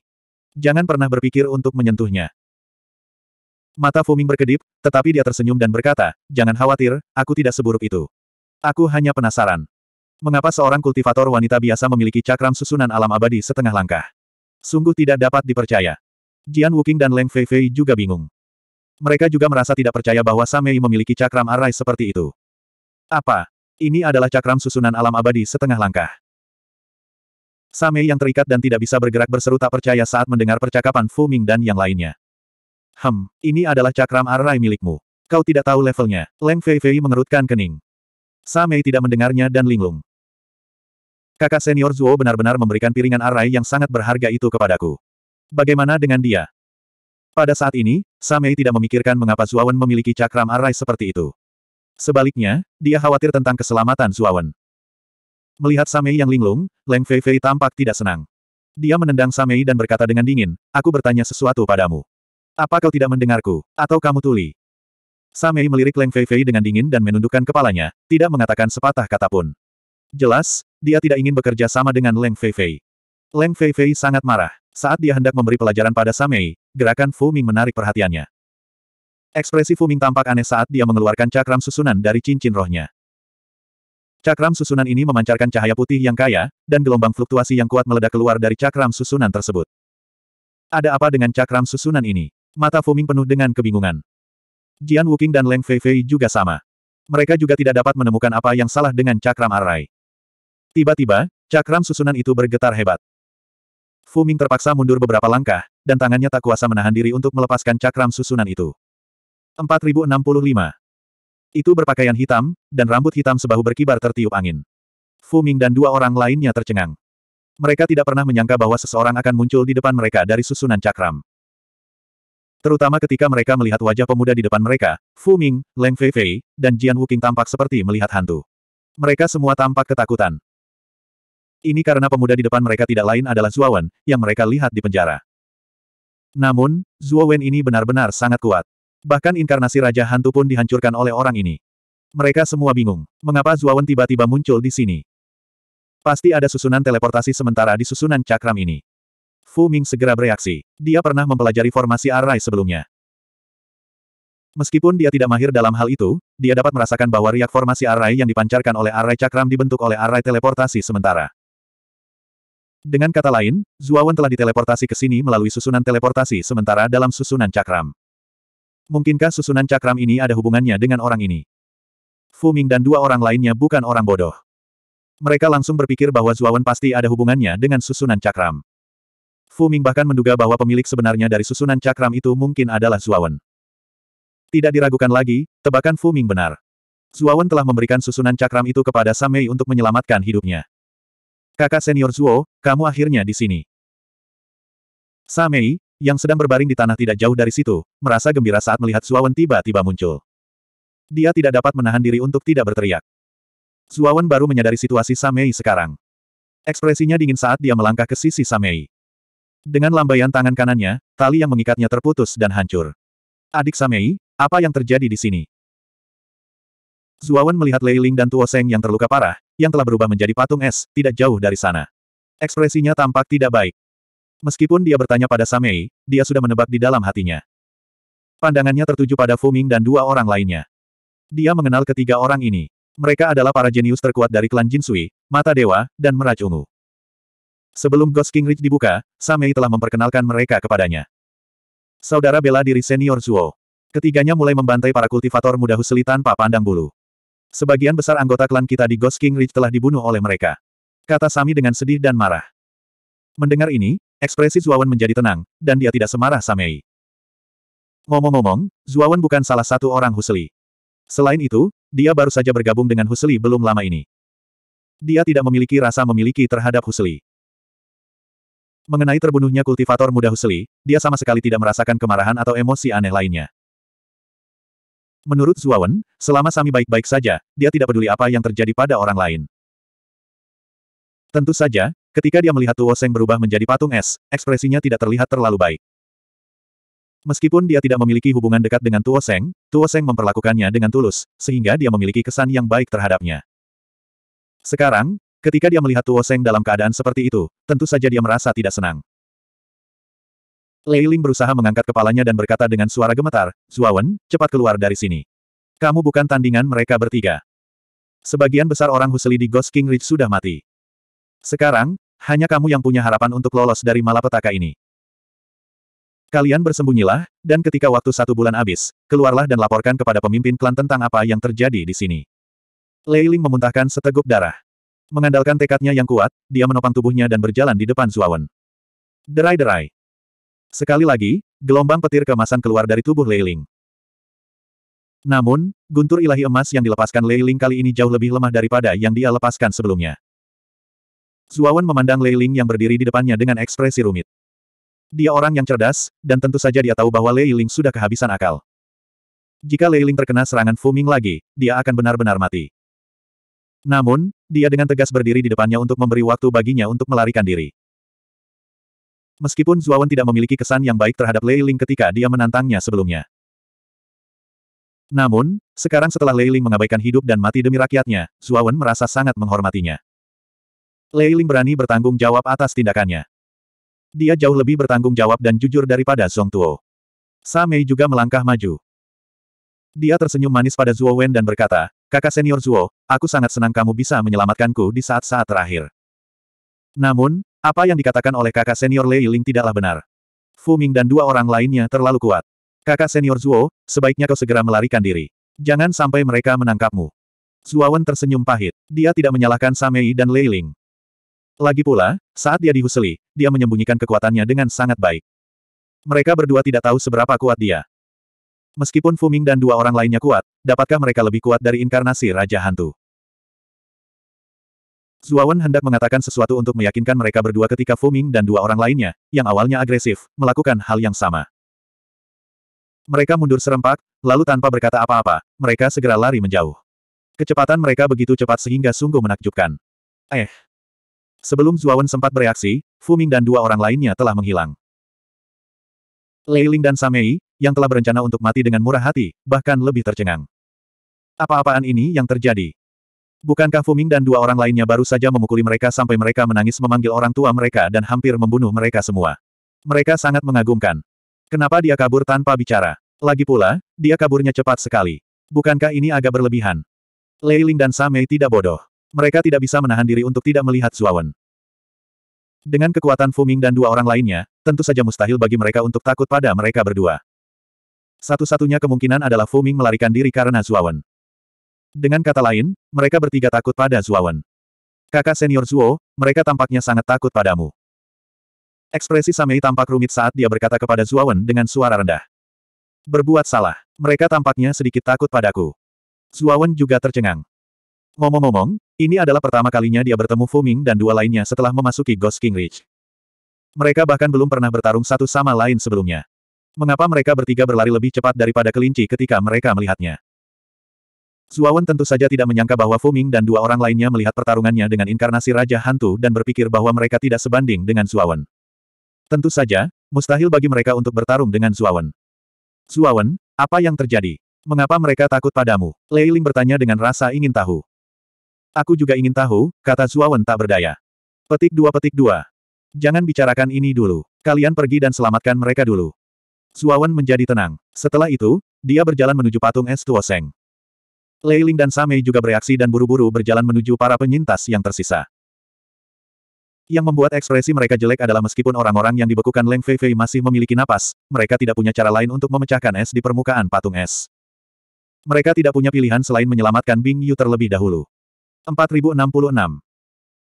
Jangan pernah berpikir untuk menyentuhnya. Mata Fu Ming berkedip, tetapi dia tersenyum dan berkata, jangan khawatir, aku tidak seburuk itu. Aku hanya penasaran. Mengapa seorang kultivator wanita biasa memiliki cakram susunan alam abadi setengah langkah? Sungguh tidak dapat dipercaya. Jian Wuking dan Leng Fei juga bingung. Mereka juga merasa tidak percaya bahwa Samei memiliki cakram arai seperti itu. Apa? Ini adalah cakram susunan alam abadi setengah langkah. Samei yang terikat dan tidak bisa bergerak berseru tak percaya saat mendengar percakapan Fu Ming dan yang lainnya. Hem, ini adalah cakram arai milikmu. Kau tidak tahu levelnya. Leng Fei mengerutkan kening. Samei tidak mendengarnya dan linglung. Kakak senior Zuo benar-benar memberikan piringan arai yang sangat berharga itu kepadaku. Bagaimana dengan dia? Pada saat ini, Samei tidak memikirkan mengapa Zuawan memiliki cakram arai seperti itu. Sebaliknya, dia khawatir tentang keselamatan Zuawan. Melihat Samei yang linglung, Leng Fei Fei tampak tidak senang. Dia menendang Samei dan berkata dengan dingin, aku bertanya sesuatu padamu. Apa kau tidak mendengarku, atau kamu tuli? Samei melirik Leng Fei Fei dengan dingin dan menundukkan kepalanya, tidak mengatakan sepatah kata pun. Jelas, dia tidak ingin bekerja sama dengan Leng Fei Fei. Leng Fei Fei sangat marah. Saat dia hendak memberi pelajaran pada Samei, gerakan Fu Ming menarik perhatiannya. Ekspresi Fu Ming tampak aneh saat dia mengeluarkan cakram susunan dari cincin rohnya. Cakram susunan ini memancarkan cahaya putih yang kaya, dan gelombang fluktuasi yang kuat meledak keluar dari cakram susunan tersebut. Ada apa dengan cakram susunan ini? Mata Fu Ming penuh dengan kebingungan. Jian Wuking dan Leng Fei juga sama. Mereka juga tidak dapat menemukan apa yang salah dengan cakram arai. Tiba-tiba, cakram susunan itu bergetar hebat. Fu Ming terpaksa mundur beberapa langkah, dan tangannya tak kuasa menahan diri untuk melepaskan cakram susunan itu. 4065. Itu berpakaian hitam, dan rambut hitam sebahu berkibar tertiup angin. Fu Ming dan dua orang lainnya tercengang. Mereka tidak pernah menyangka bahwa seseorang akan muncul di depan mereka dari susunan cakram. Terutama ketika mereka melihat wajah pemuda di depan mereka, Fu Ming, Leng Fei, dan Jian Wuking tampak seperti melihat hantu. Mereka semua tampak ketakutan. Ini karena pemuda di depan mereka tidak lain adalah Zuawan, yang mereka lihat di penjara. Namun, Wen ini benar-benar sangat kuat. Bahkan inkarnasi Raja Hantu pun dihancurkan oleh orang ini. Mereka semua bingung, mengapa Zuawan tiba-tiba muncul di sini. Pasti ada susunan teleportasi sementara di susunan cakram ini. Fu Ming segera bereaksi. Dia pernah mempelajari formasi Arai sebelumnya. Meskipun dia tidak mahir dalam hal itu, dia dapat merasakan bahwa riak formasi Arai yang dipancarkan oleh Arai Cakram dibentuk oleh Arai teleportasi sementara. Dengan kata lain, Zuawan telah diteleportasi ke sini melalui susunan teleportasi sementara dalam susunan cakram. Mungkinkah susunan cakram ini ada hubungannya dengan orang ini? Fu Ming dan dua orang lainnya bukan orang bodoh. Mereka langsung berpikir bahwa Zuawan pasti ada hubungannya dengan susunan cakram. Fu Ming bahkan menduga bahwa pemilik sebenarnya dari susunan cakram itu mungkin adalah Zuawan. Tidak diragukan lagi, tebakan Fu Ming benar. Zuawan telah memberikan susunan cakram itu kepada Samei untuk menyelamatkan hidupnya. Kakak senior Zuo, kamu akhirnya di sini. Samei, yang sedang berbaring di tanah tidak jauh dari situ, merasa gembira saat melihat Zuawan tiba-tiba muncul. Dia tidak dapat menahan diri untuk tidak berteriak. Zuawan baru menyadari situasi Samei sekarang. Ekspresinya dingin saat dia melangkah ke sisi Samei. Dengan lambaian tangan kanannya, tali yang mengikatnya terputus dan hancur. Adik Samei, apa yang terjadi di sini? Zuawan melihat Lei Ling dan Tuo Seng yang terluka parah, yang telah berubah menjadi patung es, tidak jauh dari sana. Ekspresinya tampak tidak baik. Meskipun dia bertanya pada Samei, dia sudah menebak di dalam hatinya. Pandangannya tertuju pada Fuming dan dua orang lainnya. Dia mengenal ketiga orang ini. Mereka adalah para jenius terkuat dari klan Jinsui, Mata Dewa, dan Meraj Ungu. Sebelum Ghost King Ridge dibuka, Samei telah memperkenalkan mereka kepadanya. Saudara bela diri senior Zuo. Ketiganya mulai membantai para kultivator muda Huseli tanpa pandang bulu. Sebagian besar anggota klan kita di Ghost King Ridge telah dibunuh oleh mereka. Kata Sami dengan sedih dan marah. Mendengar ini, ekspresi Zuawan menjadi tenang, dan dia tidak semarah Samei. Ngomong-ngomong, Zuawan bukan salah satu orang Husli. Selain itu, dia baru saja bergabung dengan Husli belum lama ini. Dia tidak memiliki rasa memiliki terhadap Husli. Mengenai terbunuhnya kultivator muda Husli, dia sama sekali tidak merasakan kemarahan atau emosi aneh lainnya. Menurut Zuawan, selama Sami baik-baik saja, dia tidak peduli apa yang terjadi pada orang lain. Tentu saja, ketika dia melihat Tuo Seng berubah menjadi patung es, ekspresinya tidak terlihat terlalu baik. Meskipun dia tidak memiliki hubungan dekat dengan Tuo Seng, Tuo Seng memperlakukannya dengan tulus, sehingga dia memiliki kesan yang baik terhadapnya. Sekarang, ketika dia melihat Tuo Seng dalam keadaan seperti itu, tentu saja dia merasa tidak senang. Lei Ling berusaha mengangkat kepalanya dan berkata dengan suara gemetar, Zuawan, cepat keluar dari sini. Kamu bukan tandingan mereka bertiga. Sebagian besar orang Husli di Ghost King Ridge sudah mati. Sekarang, hanya kamu yang punya harapan untuk lolos dari malapetaka ini. Kalian bersembunyilah, dan ketika waktu satu bulan habis, keluarlah dan laporkan kepada pemimpin klan tentang apa yang terjadi di sini. Lei Ling memuntahkan seteguk darah. Mengandalkan tekadnya yang kuat, dia menopang tubuhnya dan berjalan di depan Zuawan. Derai-derai. Sekali lagi, gelombang petir kemasan keluar dari tubuh Leiling. Namun, guntur ilahi emas yang dilepaskan Leiling kali ini jauh lebih lemah daripada yang dia lepaskan sebelumnya. Zuawan memandang Leiling yang berdiri di depannya dengan ekspresi rumit. Dia orang yang cerdas, dan tentu saja dia tahu bahwa Leiling sudah kehabisan akal. Jika Leiling terkena serangan Fuming lagi, dia akan benar-benar mati. Namun, dia dengan tegas berdiri di depannya untuk memberi waktu baginya untuk melarikan diri meskipun Zuawan tidak memiliki kesan yang baik terhadap Lei Ling ketika dia menantangnya sebelumnya. Namun, sekarang setelah Lei Ling mengabaikan hidup dan mati demi rakyatnya, Zuawan merasa sangat menghormatinya. Lei Ling berani bertanggung jawab atas tindakannya. Dia jauh lebih bertanggung jawab dan jujur daripada Song Tuo. Sa Mei juga melangkah maju. Dia tersenyum manis pada Zuo Wen dan berkata, Kakak senior Zuo, aku sangat senang kamu bisa menyelamatkanku di saat-saat terakhir. Namun, apa yang dikatakan oleh kakak senior Lei Ling tidaklah benar. Fu Ming dan dua orang lainnya terlalu kuat. Kakak senior Zuo, sebaiknya kau segera melarikan diri. Jangan sampai mereka menangkapmu. Wen tersenyum pahit. Dia tidak menyalahkan Samei dan Lei Ling. Lagi pula, saat dia dihuseli, dia menyembunyikan kekuatannya dengan sangat baik. Mereka berdua tidak tahu seberapa kuat dia. Meskipun Fu Ming dan dua orang lainnya kuat, dapatkah mereka lebih kuat dari inkarnasi Raja Hantu? Zuawan hendak mengatakan sesuatu untuk meyakinkan mereka berdua ketika Fu Ming dan dua orang lainnya, yang awalnya agresif, melakukan hal yang sama. Mereka mundur serempak, lalu tanpa berkata apa-apa, mereka segera lari menjauh. Kecepatan mereka begitu cepat sehingga sungguh menakjubkan. Eh. Sebelum Zuawan sempat bereaksi, Fu Ming dan dua orang lainnya telah menghilang. Leiling dan Samei, yang telah berencana untuk mati dengan murah hati, bahkan lebih tercengang. Apa-apaan ini yang terjadi? Bukankah Fuming dan dua orang lainnya baru saja memukuli mereka sampai mereka menangis memanggil orang tua mereka dan hampir membunuh mereka semua? Mereka sangat mengagumkan. Kenapa dia kabur tanpa bicara? Lagi pula, dia kaburnya cepat sekali. Bukankah ini agak berlebihan? Lei Ling dan Samei tidak bodoh. Mereka tidak bisa menahan diri untuk tidak melihat Zuawan. Dengan kekuatan Fuming dan dua orang lainnya, tentu saja mustahil bagi mereka untuk takut pada mereka berdua. Satu-satunya kemungkinan adalah Fuming melarikan diri karena Zuawan. Dengan kata lain, mereka bertiga takut pada Zuawan. Kakak senior Zuo, mereka tampaknya sangat takut padamu. Ekspresi Samei tampak rumit saat dia berkata kepada Zuawan dengan suara rendah. Berbuat salah, mereka tampaknya sedikit takut padaku. Zuawan juga tercengang. Ngomong-ngomong, ini adalah pertama kalinya dia bertemu Fuming dan dua lainnya setelah memasuki Ghost King Ridge. Mereka bahkan belum pernah bertarung satu sama lain sebelumnya. Mengapa mereka bertiga berlari lebih cepat daripada kelinci ketika mereka melihatnya? Suawan tentu saja tidak menyangka bahwa Fuming dan dua orang lainnya melihat pertarungannya dengan inkarnasi Raja Hantu dan berpikir bahwa mereka tidak sebanding dengan Suawan. Tentu saja, mustahil bagi mereka untuk bertarung dengan Suawan. Suawan, apa yang terjadi? Mengapa mereka takut padamu? Lei Ling bertanya dengan rasa ingin tahu. Aku juga ingin tahu, kata Suawan tak berdaya. Petik dua petik dua. Jangan bicarakan ini dulu. Kalian pergi dan selamatkan mereka dulu. Suawan menjadi tenang. Setelah itu, dia berjalan menuju patung es Tuoseng. Lei Ling dan Samei juga bereaksi dan buru-buru berjalan menuju para penyintas yang tersisa. Yang membuat ekspresi mereka jelek adalah meskipun orang-orang yang dibekukan Leng Fei Fei masih memiliki napas, mereka tidak punya cara lain untuk memecahkan es di permukaan patung es. Mereka tidak punya pilihan selain menyelamatkan Bing Yu terlebih dahulu. 4066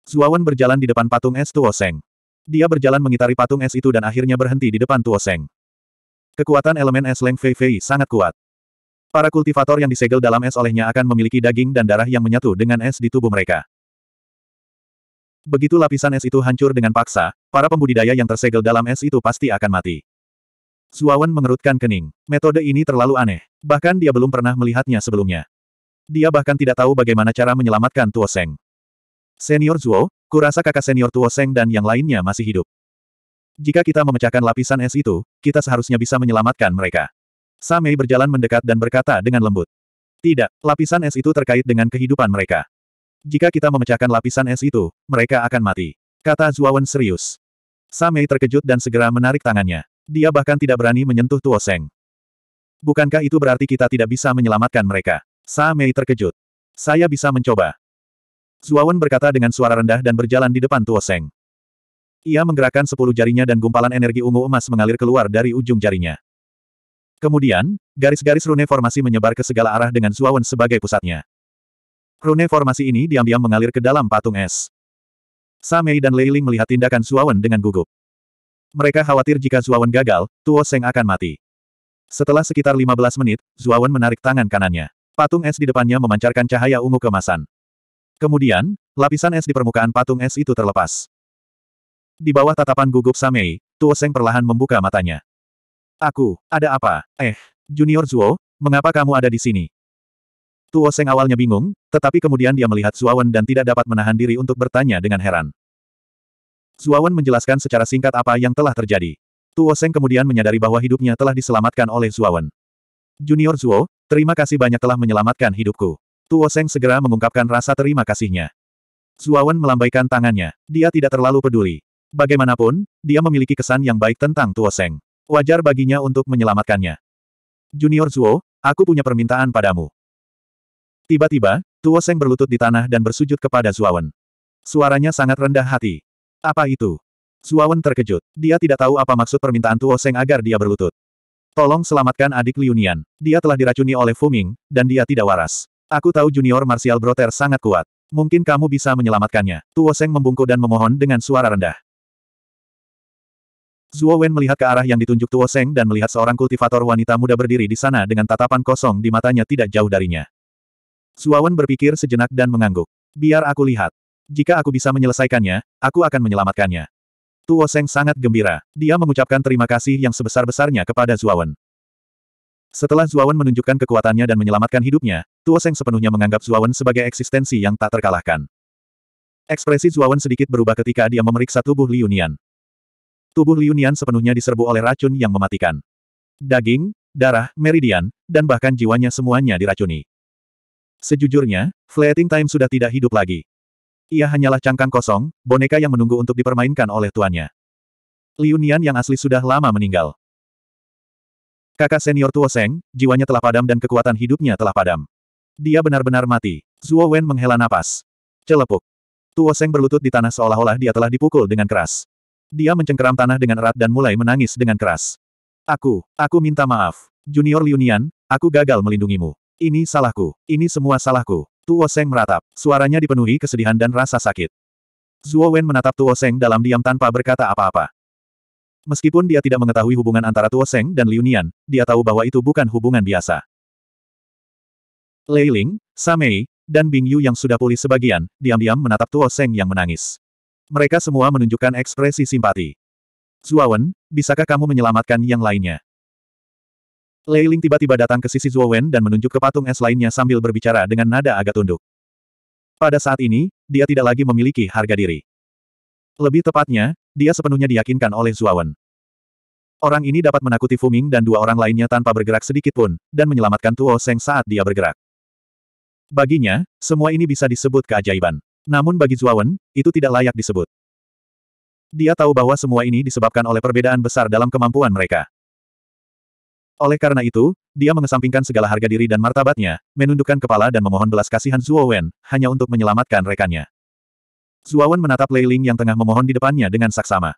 Zuawan berjalan di depan patung es Tuo Seng. Dia berjalan mengitari patung es itu dan akhirnya berhenti di depan Tuo Seng. Kekuatan elemen es Leng Fei Fei sangat kuat. Para kultivator yang disegel dalam es olehnya akan memiliki daging dan darah yang menyatu dengan es di tubuh mereka. Begitu lapisan es itu hancur dengan paksa, para pembudidaya yang tersegel dalam es itu pasti akan mati. Zuawan mengerutkan kening. Metode ini terlalu aneh. Bahkan dia belum pernah melihatnya sebelumnya. Dia bahkan tidak tahu bagaimana cara menyelamatkan Tuo Seng. Senior Zuo, kurasa kakak senior Tuo Seng dan yang lainnya masih hidup. Jika kita memecahkan lapisan es itu, kita seharusnya bisa menyelamatkan mereka. Samei berjalan mendekat dan berkata dengan lembut. Tidak, lapisan es itu terkait dengan kehidupan mereka. Jika kita memecahkan lapisan es itu, mereka akan mati. Kata Zuawan serius. Samei terkejut dan segera menarik tangannya. Dia bahkan tidak berani menyentuh Tuo Seng. Bukankah itu berarti kita tidak bisa menyelamatkan mereka? Samei terkejut. Saya bisa mencoba. Zuawan berkata dengan suara rendah dan berjalan di depan Tuo Seng. Ia menggerakkan sepuluh jarinya dan gumpalan energi ungu emas mengalir keluar dari ujung jarinya. Kemudian, garis-garis rune formasi menyebar ke segala arah dengan Zuawan sebagai pusatnya. Rune formasi ini diam-diam mengalir ke dalam patung es. Samei dan Leiling melihat tindakan Zuawan dengan gugup. Mereka khawatir jika Zuawan gagal, Tuo Seng akan mati. Setelah sekitar 15 menit, Zuawan menarik tangan kanannya. Patung es di depannya memancarkan cahaya ungu kemasan. Kemudian, lapisan es di permukaan patung es itu terlepas. Di bawah tatapan gugup Samei, Tuo Seng perlahan membuka matanya. Aku, ada apa? Eh, Junior Zuo, mengapa kamu ada di sini? Tuo Seng awalnya bingung, tetapi kemudian dia melihat Zuawan dan tidak dapat menahan diri untuk bertanya dengan heran. Zuawan menjelaskan secara singkat apa yang telah terjadi. Tuo Seng kemudian menyadari bahwa hidupnya telah diselamatkan oleh Zuawan. Junior Zuo, terima kasih banyak telah menyelamatkan hidupku. Tuo Seng segera mengungkapkan rasa terima kasihnya. Zuawan melambaikan tangannya. Dia tidak terlalu peduli. Bagaimanapun, dia memiliki kesan yang baik tentang Tuo Seng. Wajar baginya untuk menyelamatkannya. Junior Zuo, aku punya permintaan padamu. Tiba-tiba, Tuo Seng berlutut di tanah dan bersujud kepada Zuawan. Suaranya sangat rendah hati. Apa itu? Zuawan terkejut. Dia tidak tahu apa maksud permintaan Tuo Seng agar dia berlutut. Tolong selamatkan adik Liunian. Dia telah diracuni oleh Fuming, dan dia tidak waras. Aku tahu junior martial broter sangat kuat. Mungkin kamu bisa menyelamatkannya. Tuo Seng membungkuk dan memohon dengan suara rendah. Zuo Wen melihat ke arah yang ditunjuk Tuo Seng dan melihat seorang kultivator wanita muda berdiri di sana dengan tatapan kosong di matanya tidak jauh darinya. Zuo Wen berpikir sejenak dan mengangguk. Biar aku lihat. Jika aku bisa menyelesaikannya, aku akan menyelamatkannya. Tuo Seng sangat gembira. Dia mengucapkan terima kasih yang sebesar-besarnya kepada Zuo Wen. Setelah Zuo Wen menunjukkan kekuatannya dan menyelamatkan hidupnya, Tuo Seng sepenuhnya menganggap Zuo Wen sebagai eksistensi yang tak terkalahkan. Ekspresi Zuo Wen sedikit berubah ketika dia memeriksa tubuh Liu Nian. Tubuh Liunian sepenuhnya diserbu oleh racun yang mematikan. Daging, darah, meridian, dan bahkan jiwanya semuanya diracuni. Sejujurnya, Fleeting Time sudah tidak hidup lagi. Ia hanyalah cangkang kosong, boneka yang menunggu untuk dipermainkan oleh tuannya. Liunian yang asli sudah lama meninggal. Kakak senior Tuo Seng, jiwanya telah padam dan kekuatan hidupnya telah padam. Dia benar-benar mati. Zuo Wen menghela napas. Celepuk. Tuo Seng berlutut di tanah seolah-olah dia telah dipukul dengan keras. Dia mencengkeram tanah dengan erat dan mulai menangis dengan keras. Aku, aku minta maaf. Junior Liunian, aku gagal melindungimu. Ini salahku, ini semua salahku. Tuo Seng meratap, suaranya dipenuhi kesedihan dan rasa sakit. Zuo Wen menatap Tuo Seng dalam diam tanpa berkata apa-apa. Meskipun dia tidak mengetahui hubungan antara Tuo Seng dan Liunian, dia tahu bahwa itu bukan hubungan biasa. Lei Ling, Samei, dan Bing Yu yang sudah pulih sebagian, diam-diam menatap Tuo Seng yang menangis. Mereka semua menunjukkan ekspresi simpati. Zuawan, bisakah kamu menyelamatkan yang lainnya? Lei Ling tiba-tiba datang ke sisi Zuawan dan menunjuk ke patung es lainnya sambil berbicara dengan nada agak tunduk. Pada saat ini, dia tidak lagi memiliki harga diri. Lebih tepatnya, dia sepenuhnya diyakinkan oleh Zuawan. Orang ini dapat menakuti Fuming dan dua orang lainnya tanpa bergerak sedikit pun, dan menyelamatkan Tuo Seng saat dia bergerak. Baginya, semua ini bisa disebut keajaiban. Namun bagi Zuawan, itu tidak layak disebut. Dia tahu bahwa semua ini disebabkan oleh perbedaan besar dalam kemampuan mereka. Oleh karena itu, dia mengesampingkan segala harga diri dan martabatnya, menundukkan kepala dan memohon belas kasihan Zuo hanya untuk menyelamatkan rekannya. Zuo menatap Lei Ling yang tengah memohon di depannya dengan saksama.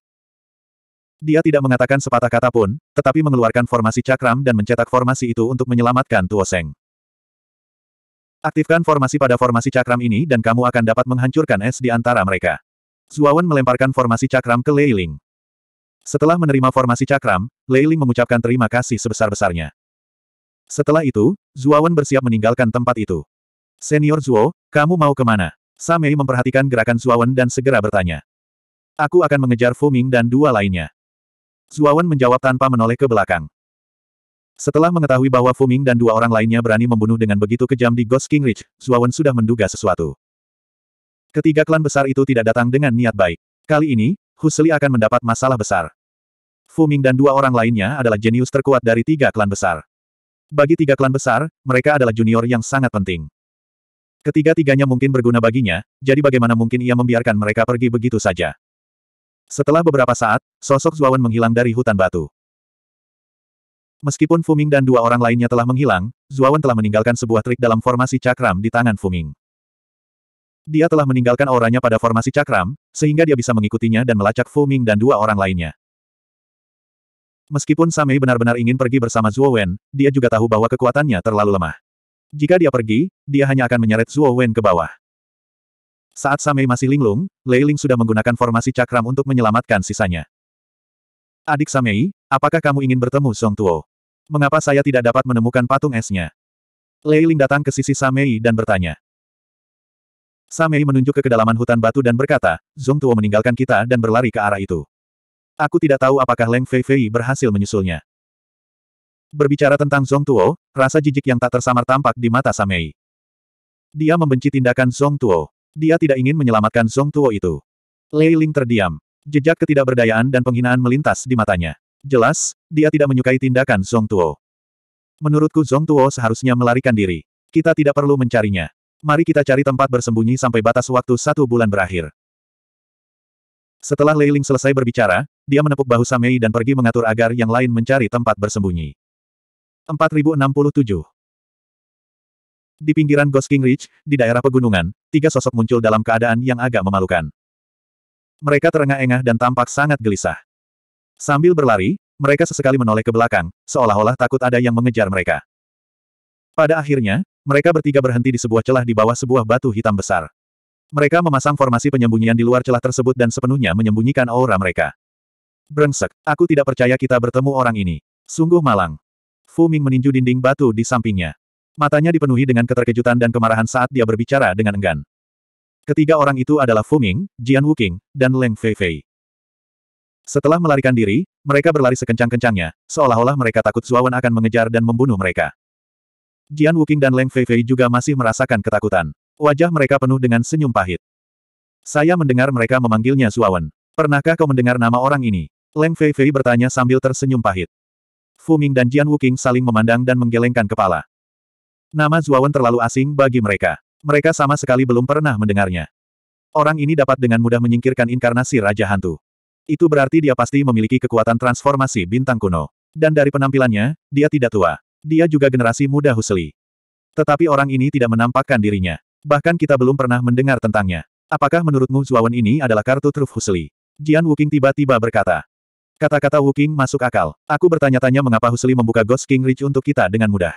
Dia tidak mengatakan sepatah kata pun, tetapi mengeluarkan formasi cakram dan mencetak formasi itu untuk menyelamatkan Tuo Seng. Aktifkan formasi pada formasi cakram ini dan kamu akan dapat menghancurkan es di antara mereka. Zuawan melemparkan formasi cakram ke Leiling. Setelah menerima formasi cakram, Leiling mengucapkan terima kasih sebesar-besarnya. Setelah itu, Zuawan bersiap meninggalkan tempat itu. Senior Zuo, kamu mau kemana? Samei memperhatikan gerakan Zuawan dan segera bertanya. Aku akan mengejar Fuming dan dua lainnya. Zuawan menjawab tanpa menoleh ke belakang. Setelah mengetahui bahwa Fuming dan dua orang lainnya berani membunuh dengan begitu kejam di Ghost King Ridge, Zuawan sudah menduga sesuatu. Ketiga klan besar itu tidak datang dengan niat baik. Kali ini, Husli akan mendapat masalah besar. Fuming dan dua orang lainnya adalah jenius terkuat dari tiga klan besar. Bagi tiga klan besar, mereka adalah junior yang sangat penting. Ketiga-tiganya mungkin berguna baginya, jadi bagaimana mungkin ia membiarkan mereka pergi begitu saja. Setelah beberapa saat, sosok Zuawan menghilang dari hutan batu. Meskipun Fuming dan dua orang lainnya telah menghilang, Zuawan telah meninggalkan sebuah trik dalam formasi cakram di tangan Fuming. Dia telah meninggalkan auranya pada formasi cakram, sehingga dia bisa mengikutinya dan melacak Fuming dan dua orang lainnya. Meskipun Samei benar-benar ingin pergi bersama Zuo Wen, dia juga tahu bahwa kekuatannya terlalu lemah. Jika dia pergi, dia hanya akan menyeret Zuo Wen ke bawah. Saat Samei masih linglung, Lei Ling sudah menggunakan formasi cakram untuk menyelamatkan sisanya. Adik Samei, apakah kamu ingin bertemu Song Tuo? Mengapa saya tidak dapat menemukan patung esnya? Lei Ling datang ke sisi Samei dan bertanya. Samei menunjuk ke kedalaman hutan batu dan berkata, Zong Tuo meninggalkan kita dan berlari ke arah itu. Aku tidak tahu apakah Leng Fei Fei berhasil menyusulnya. Berbicara tentang Zong Tuo, rasa jijik yang tak tersamar tampak di mata Samei. Dia membenci tindakan Zong Tuo. Dia tidak ingin menyelamatkan Zong Tuo itu. Lei Ling terdiam. Jejak ketidakberdayaan dan penghinaan melintas di matanya. Jelas, dia tidak menyukai tindakan Zong Tuo. Menurutku Zong Tuo seharusnya melarikan diri. Kita tidak perlu mencarinya. Mari kita cari tempat bersembunyi sampai batas waktu satu bulan berakhir. Setelah Lei Ling selesai berbicara, dia menepuk bahu Samei dan pergi mengatur agar yang lain mencari tempat bersembunyi. 4067 Di pinggiran Ghost King Ridge, di daerah pegunungan, tiga sosok muncul dalam keadaan yang agak memalukan. Mereka terengah-engah dan tampak sangat gelisah. Sambil berlari, mereka sesekali menoleh ke belakang, seolah-olah takut ada yang mengejar mereka. Pada akhirnya, mereka bertiga berhenti di sebuah celah di bawah sebuah batu hitam besar. Mereka memasang formasi penyembunyian di luar celah tersebut dan sepenuhnya menyembunyikan aura mereka. Brengsek, aku tidak percaya kita bertemu orang ini. Sungguh malang. Fu Ming meninju dinding batu di sampingnya. Matanya dipenuhi dengan keterkejutan dan kemarahan saat dia berbicara dengan enggan. Ketiga orang itu adalah Fu Ming, Jian Wuking, dan Leng Fei Fei. Setelah melarikan diri, mereka berlari sekencang-kencangnya, seolah-olah mereka takut Zuawan akan mengejar dan membunuh mereka. Jian Wuking dan Leng Feifei juga masih merasakan ketakutan. Wajah mereka penuh dengan senyum pahit. Saya mendengar mereka memanggilnya Zuawan. Pernahkah kau mendengar nama orang ini? Leng Feifei bertanya sambil tersenyum pahit. Fu Ming dan Jian Wuking saling memandang dan menggelengkan kepala. Nama Zuawan terlalu asing bagi mereka. Mereka sama sekali belum pernah mendengarnya. Orang ini dapat dengan mudah menyingkirkan inkarnasi Raja Hantu. Itu berarti dia pasti memiliki kekuatan transformasi bintang kuno. Dan dari penampilannya, dia tidak tua. Dia juga generasi muda Husli. Tetapi orang ini tidak menampakkan dirinya. Bahkan kita belum pernah mendengar tentangnya. Apakah menurutmu Zuawan ini adalah kartu truf Husli? Jian Wuking tiba-tiba berkata. Kata-kata Wuking masuk akal. Aku bertanya-tanya mengapa Husli membuka Ghost King Ridge untuk kita dengan mudah.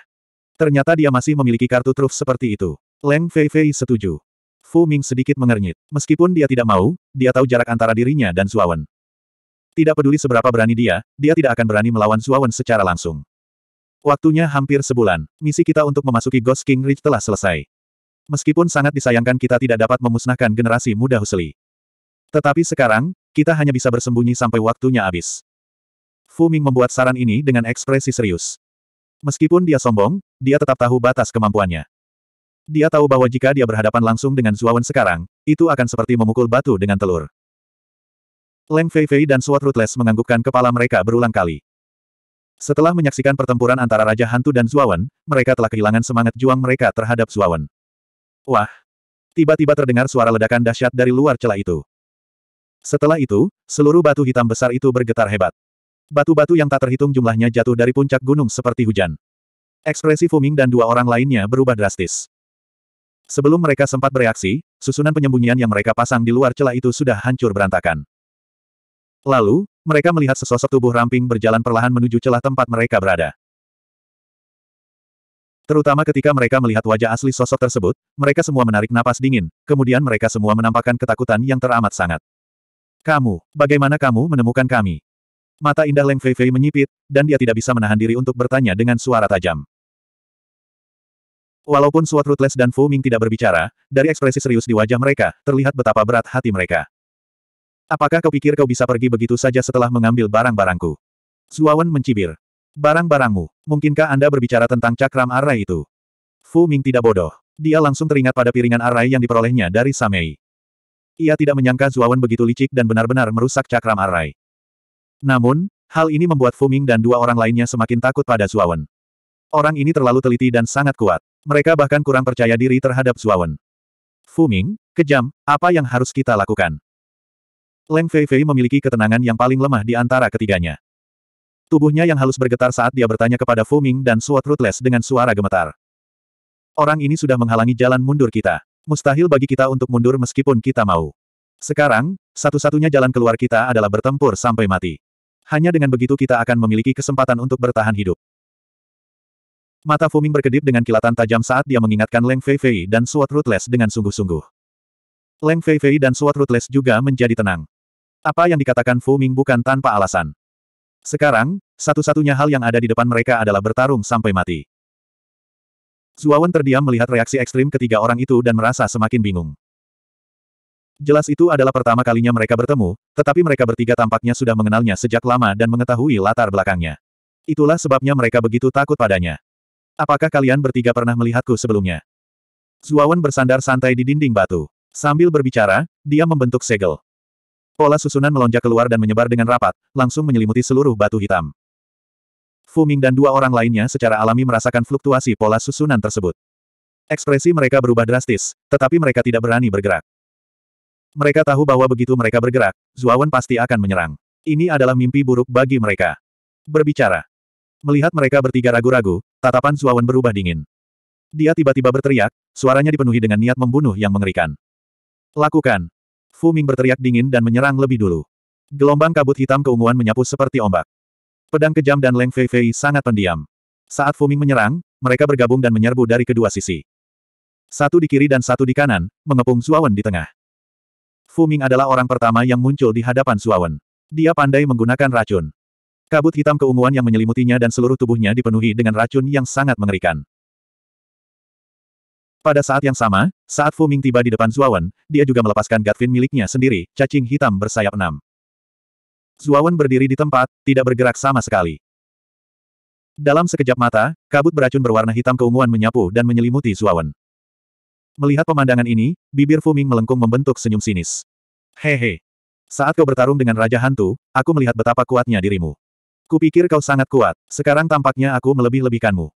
Ternyata dia masih memiliki kartu truf seperti itu. Leng Fei Fei setuju. Fu Ming sedikit mengernyit. Meskipun dia tidak mau, dia tahu jarak antara dirinya dan Zuawan. Tidak peduli seberapa berani dia, dia tidak akan berani melawan Zuawan secara langsung. Waktunya hampir sebulan, misi kita untuk memasuki Ghost King Ridge telah selesai. Meskipun sangat disayangkan kita tidak dapat memusnahkan generasi muda Husli. Tetapi sekarang, kita hanya bisa bersembunyi sampai waktunya habis. Fu Ming membuat saran ini dengan ekspresi serius. Meskipun dia sombong, dia tetap tahu batas kemampuannya. Dia tahu bahwa jika dia berhadapan langsung dengan Zuawan sekarang, itu akan seperti memukul batu dengan telur. Leng Fei Fei dan Sword Ruthless menganggukkan kepala mereka berulang kali. Setelah menyaksikan pertempuran antara Raja Hantu dan Zuawan, mereka telah kehilangan semangat juang mereka terhadap Zuawan. Wah! Tiba-tiba terdengar suara ledakan dahsyat dari luar celah itu. Setelah itu, seluruh batu hitam besar itu bergetar hebat. Batu-batu yang tak terhitung jumlahnya jatuh dari puncak gunung seperti hujan. Ekspresi Fuming dan dua orang lainnya berubah drastis. Sebelum mereka sempat bereaksi, susunan penyembunyian yang mereka pasang di luar celah itu sudah hancur berantakan. Lalu, mereka melihat sesosok tubuh ramping berjalan perlahan menuju celah tempat mereka berada. Terutama ketika mereka melihat wajah asli sosok tersebut, mereka semua menarik napas dingin, kemudian mereka semua menampakkan ketakutan yang teramat sangat. Kamu, bagaimana kamu menemukan kami? Mata indah Leng Fei Fei menyipit, dan dia tidak bisa menahan diri untuk bertanya dengan suara tajam. Walaupun Suat Rutles dan Fu Ming tidak berbicara, dari ekspresi serius di wajah mereka, terlihat betapa berat hati mereka. Apakah kau pikir kau bisa pergi begitu saja setelah mengambil barang-barangku? Zuawan mencibir. Barang-barangmu, mungkinkah Anda berbicara tentang cakram arai itu? Fu Ming tidak bodoh. Dia langsung teringat pada piringan arai yang diperolehnya dari Samei. Ia tidak menyangka Zuawan begitu licik dan benar-benar merusak cakram arai. Namun, hal ini membuat Fu Ming dan dua orang lainnya semakin takut pada Zuawan. Orang ini terlalu teliti dan sangat kuat. Mereka bahkan kurang percaya diri terhadap Zuawan. Fu Ming, kejam, apa yang harus kita lakukan? Leng Fei Fei memiliki ketenangan yang paling lemah di antara ketiganya. Tubuhnya yang halus bergetar saat dia bertanya kepada Fu Ming dan Suat Rutles dengan suara gemetar. Orang ini sudah menghalangi jalan mundur kita. Mustahil bagi kita untuk mundur meskipun kita mau. Sekarang, satu-satunya jalan keluar kita adalah bertempur sampai mati. Hanya dengan begitu kita akan memiliki kesempatan untuk bertahan hidup. Mata Fu Ming berkedip dengan kilatan tajam saat dia mengingatkan Leng Fei Fei dan Suat Rutles dengan sungguh-sungguh. Leng Fei Fei dan Suat Rutles juga menjadi tenang. Apa yang dikatakan Fu Ming bukan tanpa alasan. Sekarang, satu-satunya hal yang ada di depan mereka adalah bertarung sampai mati. Zuawan terdiam melihat reaksi ekstrim ketiga orang itu dan merasa semakin bingung. Jelas itu adalah pertama kalinya mereka bertemu, tetapi mereka bertiga tampaknya sudah mengenalnya sejak lama dan mengetahui latar belakangnya. Itulah sebabnya mereka begitu takut padanya. Apakah kalian bertiga pernah melihatku sebelumnya? Zuawan bersandar santai di dinding batu. Sambil berbicara, dia membentuk segel. Pola susunan melonjak keluar dan menyebar dengan rapat, langsung menyelimuti seluruh batu hitam. Fu Ming dan dua orang lainnya secara alami merasakan fluktuasi pola susunan tersebut. Ekspresi mereka berubah drastis, tetapi mereka tidak berani bergerak. Mereka tahu bahwa begitu mereka bergerak, Zuawan pasti akan menyerang. Ini adalah mimpi buruk bagi mereka. Berbicara. Melihat mereka bertiga ragu-ragu, tatapan Zuawan berubah dingin. Dia tiba-tiba berteriak, suaranya dipenuhi dengan niat membunuh yang mengerikan. Lakukan. Fu Ming berteriak dingin dan menyerang lebih dulu. Gelombang kabut hitam keunguan menyapu seperti ombak. Pedang kejam dan Leng Fei Fei sangat pendiam. Saat Fu Ming menyerang, mereka bergabung dan menyerbu dari kedua sisi. Satu di kiri dan satu di kanan, mengepung Zuawan di tengah. Fu Ming adalah orang pertama yang muncul di hadapan Zuawan. Dia pandai menggunakan racun. Kabut hitam keunguan yang menyelimutinya dan seluruh tubuhnya dipenuhi dengan racun yang sangat mengerikan. Pada saat yang sama, saat Fu Ming tiba di depan Zuawan, dia juga melepaskan Gatvin miliknya sendiri, cacing hitam bersayap enam. Zuawan berdiri di tempat, tidak bergerak sama sekali. Dalam sekejap mata, kabut beracun berwarna hitam keunguan menyapu dan menyelimuti Zuawan. Melihat pemandangan ini, bibir Fu Ming melengkung membentuk senyum sinis. Hehe. Saat kau bertarung dengan Raja Hantu, aku melihat betapa kuatnya dirimu. Kupikir kau sangat kuat, sekarang tampaknya aku melebih-lebihkanmu.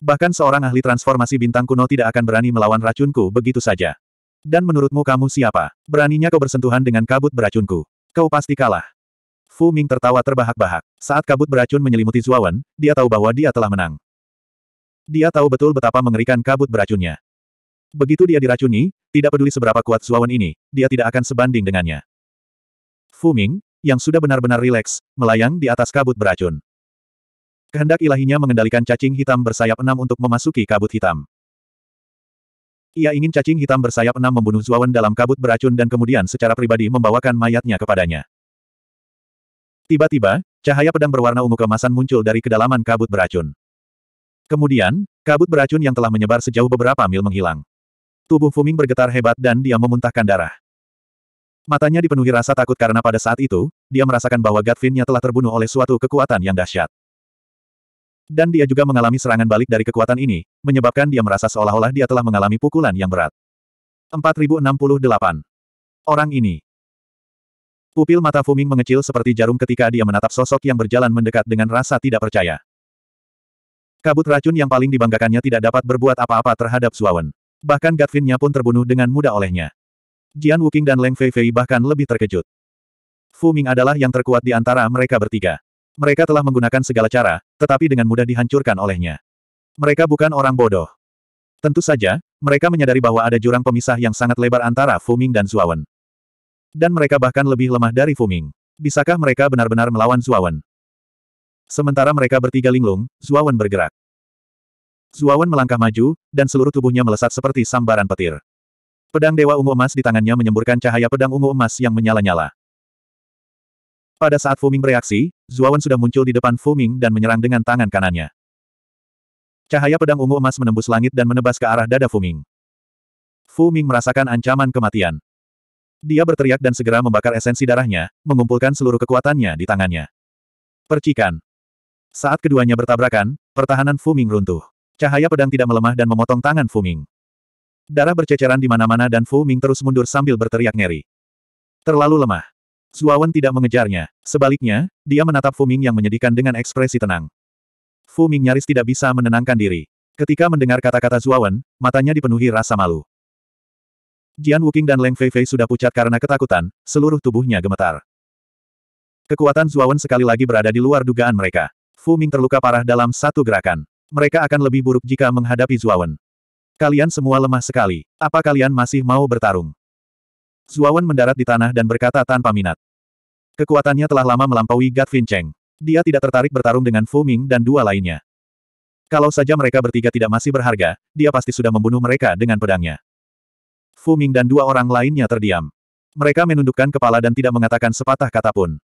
Bahkan seorang ahli transformasi bintang kuno tidak akan berani melawan racunku begitu saja. Dan menurutmu kamu siapa? Beraninya kau bersentuhan dengan kabut beracunku. Kau pasti kalah. Fu Ming tertawa terbahak-bahak. Saat kabut beracun menyelimuti Zuawan, dia tahu bahwa dia telah menang. Dia tahu betul betapa mengerikan kabut beracunnya. Begitu dia diracuni, tidak peduli seberapa kuat Zuawan ini, dia tidak akan sebanding dengannya. Fu Ming, yang sudah benar-benar rileks, melayang di atas kabut beracun. Kehendak ilahinya mengendalikan cacing hitam bersayap enam untuk memasuki kabut hitam. Ia ingin cacing hitam bersayap enam membunuh Zuawan dalam kabut beracun dan kemudian secara pribadi membawakan mayatnya kepadanya. Tiba-tiba, cahaya pedang berwarna ungu kemasan muncul dari kedalaman kabut beracun. Kemudian, kabut beracun yang telah menyebar sejauh beberapa mil menghilang. Tubuh Fuming bergetar hebat dan dia memuntahkan darah. Matanya dipenuhi rasa takut karena pada saat itu, dia merasakan bahwa Gatvinnya telah terbunuh oleh suatu kekuatan yang dahsyat. Dan dia juga mengalami serangan balik dari kekuatan ini, menyebabkan dia merasa seolah-olah dia telah mengalami pukulan yang berat. 4068. Orang ini. Pupil mata Fuming mengecil seperti jarum ketika dia menatap sosok yang berjalan mendekat dengan rasa tidak percaya. Kabut racun yang paling dibanggakannya tidak dapat berbuat apa-apa terhadap Suawen. Bahkan Gatvinnya pun terbunuh dengan mudah olehnya. Jian Wuking dan Leng Feifei bahkan lebih terkejut. Fuming adalah yang terkuat di antara mereka bertiga. Mereka telah menggunakan segala cara, tetapi dengan mudah dihancurkan olehnya. Mereka bukan orang bodoh. Tentu saja, mereka menyadari bahwa ada jurang pemisah yang sangat lebar antara Fuming dan Zuawan. Dan mereka bahkan lebih lemah dari Fuming. Bisakah mereka benar-benar melawan Zuawan? Sementara mereka bertiga linglung, Zuawan bergerak. Zuawan melangkah maju, dan seluruh tubuhnya melesat seperti sambaran petir. Pedang Dewa Ungu Emas di tangannya menyemburkan cahaya pedang ungu emas yang menyala-nyala. Pada saat Fuming bereaksi, Zuawan sudah muncul di depan Fuming dan menyerang dengan tangan kanannya. Cahaya pedang ungu emas menembus langit dan menebas ke arah dada Fuming. Fuming merasakan ancaman kematian. Dia berteriak dan segera membakar esensi darahnya, mengumpulkan seluruh kekuatannya di tangannya. Percikan. Saat keduanya bertabrakan, pertahanan Fuming runtuh. Cahaya pedang tidak melemah dan memotong tangan Fuming. Darah berceceran di mana-mana dan Fu Ming terus mundur sambil berteriak ngeri. Terlalu lemah. Zuawan tidak mengejarnya. Sebaliknya, dia menatap Fuming yang menyedihkan dengan ekspresi tenang. Fuming nyaris tidak bisa menenangkan diri. Ketika mendengar kata-kata Zuawan, matanya dipenuhi rasa malu. Jian Wuking dan Leng Feifei sudah pucat karena ketakutan, seluruh tubuhnya gemetar. Kekuatan Zuawan sekali lagi berada di luar dugaan mereka. Fu Ming terluka parah dalam satu gerakan. Mereka akan lebih buruk jika menghadapi Zuawan. Kalian semua lemah sekali. Apa kalian masih mau bertarung? Zuawan mendarat di tanah dan berkata tanpa minat. Kekuatannya telah lama melampaui Gat Cheng. Dia tidak tertarik bertarung dengan Fu Ming dan dua lainnya. Kalau saja mereka bertiga tidak masih berharga, dia pasti sudah membunuh mereka dengan pedangnya. Fu Ming dan dua orang lainnya terdiam. Mereka menundukkan kepala dan tidak mengatakan sepatah kata pun.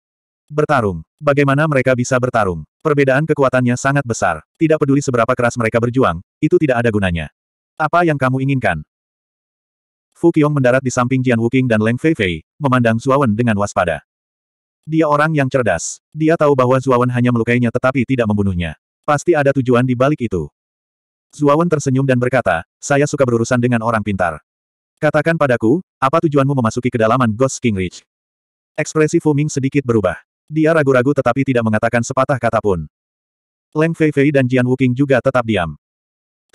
Bertarung. Bagaimana mereka bisa bertarung? Perbedaan kekuatannya sangat besar. Tidak peduli seberapa keras mereka berjuang, itu tidak ada gunanya. Apa yang kamu inginkan? Fu Qiong mendarat di samping Jian Wuking dan Leng Feifei, memandang Zuawan dengan waspada. Dia orang yang cerdas. Dia tahu bahwa Zuawan hanya melukainya tetapi tidak membunuhnya. Pasti ada tujuan di balik itu. Zuawan tersenyum dan berkata, saya suka berurusan dengan orang pintar. Katakan padaku, apa tujuanmu memasuki kedalaman Ghost King Ridge? Ekspresi Fu Ming sedikit berubah. Dia ragu-ragu tetapi tidak mengatakan sepatah kata pun. Leng Feifei dan Jian Wuking juga tetap diam.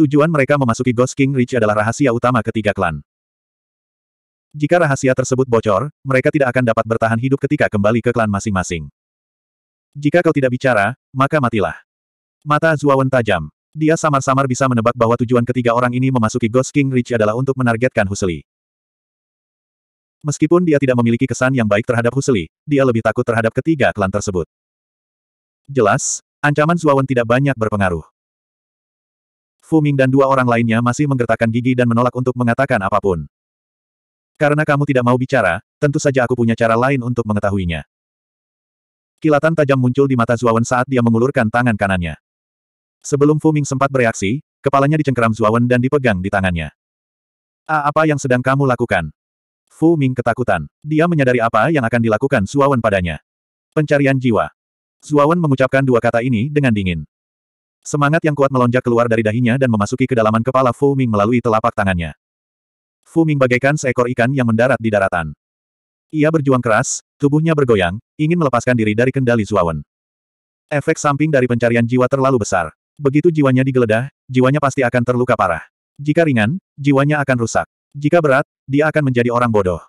Tujuan mereka memasuki Ghost King Ridge adalah rahasia utama ketiga klan. Jika rahasia tersebut bocor, mereka tidak akan dapat bertahan hidup ketika kembali ke klan masing-masing. Jika kau tidak bicara, maka matilah. Mata Zuawan tajam. Dia samar-samar bisa menebak bahwa tujuan ketiga orang ini memasuki Ghost King Ridge adalah untuk menargetkan Husli. Meskipun dia tidak memiliki kesan yang baik terhadap Husli, dia lebih takut terhadap ketiga klan tersebut. Jelas, ancaman Zuawan tidak banyak berpengaruh. Fu Ming dan dua orang lainnya masih menggertakkan gigi dan menolak untuk mengatakan apapun. Karena kamu tidak mau bicara, tentu saja aku punya cara lain untuk mengetahuinya. Kilatan tajam muncul di mata Zuawan saat dia mengulurkan tangan kanannya. Sebelum Fuming sempat bereaksi, kepalanya dicengkeram Zuawan dan dipegang di tangannya. A apa yang sedang kamu lakukan? Fu Ming ketakutan. Dia menyadari apa yang akan dilakukan Zuawan padanya. Pencarian jiwa. Zuawan mengucapkan dua kata ini dengan dingin. Semangat yang kuat melonjak keluar dari dahinya dan memasuki kedalaman kepala Fu Ming melalui telapak tangannya. Fu Ming bagaikan seekor ikan yang mendarat di daratan. Ia berjuang keras, tubuhnya bergoyang, ingin melepaskan diri dari kendali Zuawan. Efek samping dari pencarian jiwa terlalu besar. Begitu jiwanya digeledah, jiwanya pasti akan terluka parah. Jika ringan, jiwanya akan rusak. Jika berat, dia akan menjadi orang bodoh.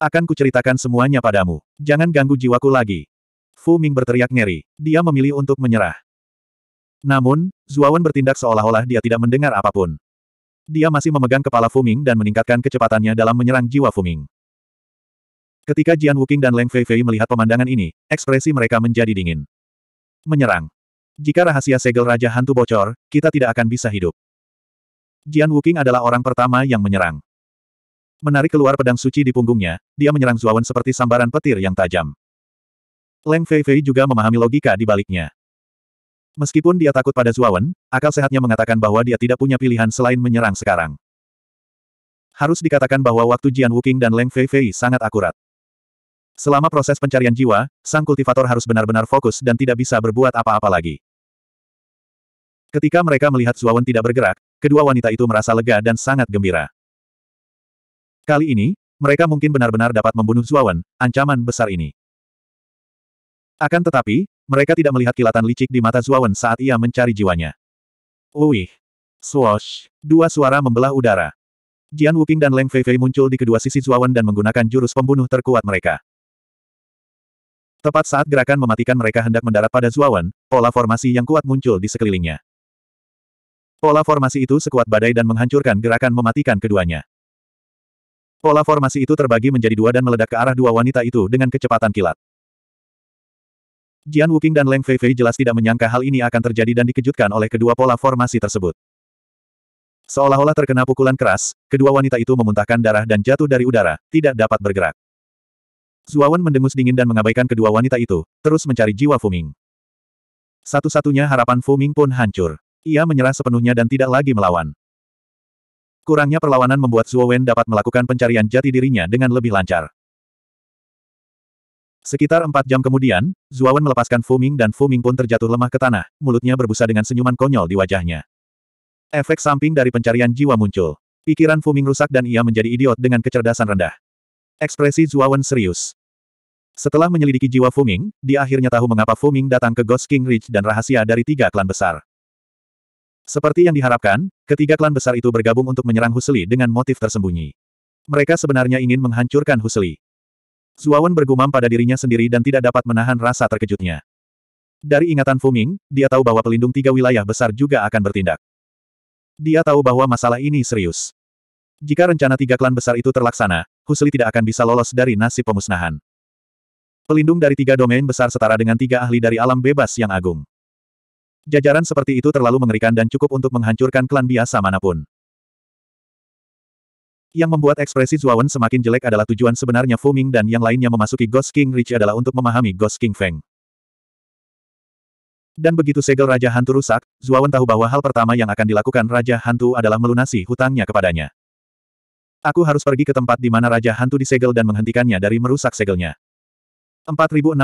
Akan kuceritakan semuanya padamu. Jangan ganggu jiwaku lagi. Fu Ming berteriak ngeri. Dia memilih untuk menyerah. Namun, Zuawan bertindak seolah-olah dia tidak mendengar apapun. Dia masih memegang kepala Fuming dan meningkatkan kecepatannya dalam menyerang jiwa Fuming. Ketika Jian Wuking dan Leng Feifei melihat pemandangan ini, ekspresi mereka menjadi dingin. Menyerang. Jika rahasia segel Raja Hantu bocor, kita tidak akan bisa hidup. Jian Wuking adalah orang pertama yang menyerang. Menarik keluar pedang suci di punggungnya, dia menyerang Zuawan seperti sambaran petir yang tajam. Leng Feifei juga memahami logika di baliknya. Meskipun dia takut pada Zuawan, akal sehatnya mengatakan bahwa dia tidak punya pilihan selain menyerang sekarang. Harus dikatakan bahwa waktu Jian Wuking dan Leng Fei Fei sangat akurat. Selama proses pencarian jiwa, sang kultivator harus benar-benar fokus dan tidak bisa berbuat apa-apa lagi. Ketika mereka melihat Zuawan tidak bergerak, kedua wanita itu merasa lega dan sangat gembira. Kali ini, mereka mungkin benar-benar dapat membunuh Zuawan, ancaman besar ini. Akan tetapi, mereka tidak melihat kilatan licik di mata Zuawan saat ia mencari jiwanya. Uih! swosh, Dua suara membelah udara. Jian Wuking dan Leng Feifei muncul di kedua sisi Zuawan dan menggunakan jurus pembunuh terkuat mereka. Tepat saat gerakan mematikan mereka hendak mendarat pada Zuawan, pola formasi yang kuat muncul di sekelilingnya. Pola formasi itu sekuat badai dan menghancurkan gerakan mematikan keduanya. Pola formasi itu terbagi menjadi dua dan meledak ke arah dua wanita itu dengan kecepatan kilat. Jian Wuking dan Leng Fei jelas tidak menyangka hal ini akan terjadi dan dikejutkan oleh kedua pola formasi tersebut. Seolah-olah terkena pukulan keras, kedua wanita itu memuntahkan darah dan jatuh dari udara, tidak dapat bergerak. Zuawan mendengus dingin dan mengabaikan kedua wanita itu, terus mencari jiwa Fuming. Satu-satunya harapan Fuming pun hancur. Ia menyerah sepenuhnya dan tidak lagi melawan. Kurangnya perlawanan membuat Wen dapat melakukan pencarian jati dirinya dengan lebih lancar. Sekitar empat jam kemudian, Zuawan melepaskan Fuming dan Fuming pun terjatuh lemah ke tanah, mulutnya berbusa dengan senyuman konyol di wajahnya. Efek samping dari pencarian jiwa muncul. Pikiran Fuming rusak dan ia menjadi idiot dengan kecerdasan rendah. Ekspresi Zuawan serius. Setelah menyelidiki jiwa Fuming, dia akhirnya tahu mengapa Fuming datang ke Ghost King Ridge dan rahasia dari tiga klan besar. Seperti yang diharapkan, ketiga klan besar itu bergabung untuk menyerang Husli dengan motif tersembunyi. Mereka sebenarnya ingin menghancurkan Husli. Zuawan bergumam pada dirinya sendiri dan tidak dapat menahan rasa terkejutnya. Dari ingatan Fuming, dia tahu bahwa pelindung tiga wilayah besar juga akan bertindak. Dia tahu bahwa masalah ini serius. Jika rencana tiga klan besar itu terlaksana, Husli tidak akan bisa lolos dari nasib pemusnahan. Pelindung dari tiga domain besar setara dengan tiga ahli dari alam bebas yang agung. Jajaran seperti itu terlalu mengerikan dan cukup untuk menghancurkan klan biasa manapun. Yang membuat ekspresi Zuawan semakin jelek adalah tujuan sebenarnya Fu Ming dan yang lainnya memasuki Ghost King Ridge adalah untuk memahami Ghost King Feng. Dan begitu segel Raja Hantu rusak, Zuawan tahu bahwa hal pertama yang akan dilakukan Raja Hantu adalah melunasi hutangnya kepadanya. Aku harus pergi ke tempat di mana Raja Hantu disegel dan menghentikannya dari merusak segelnya. 4069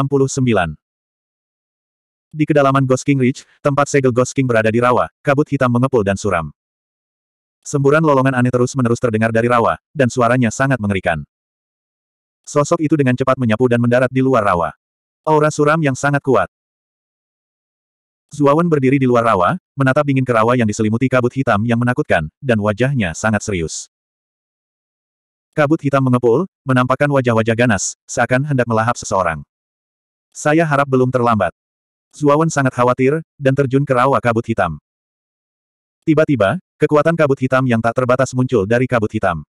Di kedalaman Ghost King Ridge, tempat segel Ghost King berada di rawa, kabut hitam mengepul dan suram. Semburan lolongan aneh terus-menerus terdengar dari rawa, dan suaranya sangat mengerikan. Sosok itu dengan cepat menyapu dan mendarat di luar rawa. Aura suram yang sangat kuat. Zuawan berdiri di luar rawa, menatap dingin ke rawa yang diselimuti kabut hitam yang menakutkan, dan wajahnya sangat serius. Kabut hitam mengepul, menampakkan wajah-wajah ganas, seakan hendak melahap seseorang. Saya harap belum terlambat. Zuawan sangat khawatir, dan terjun ke rawa kabut hitam. Tiba-tiba, kekuatan kabut hitam yang tak terbatas muncul dari kabut hitam.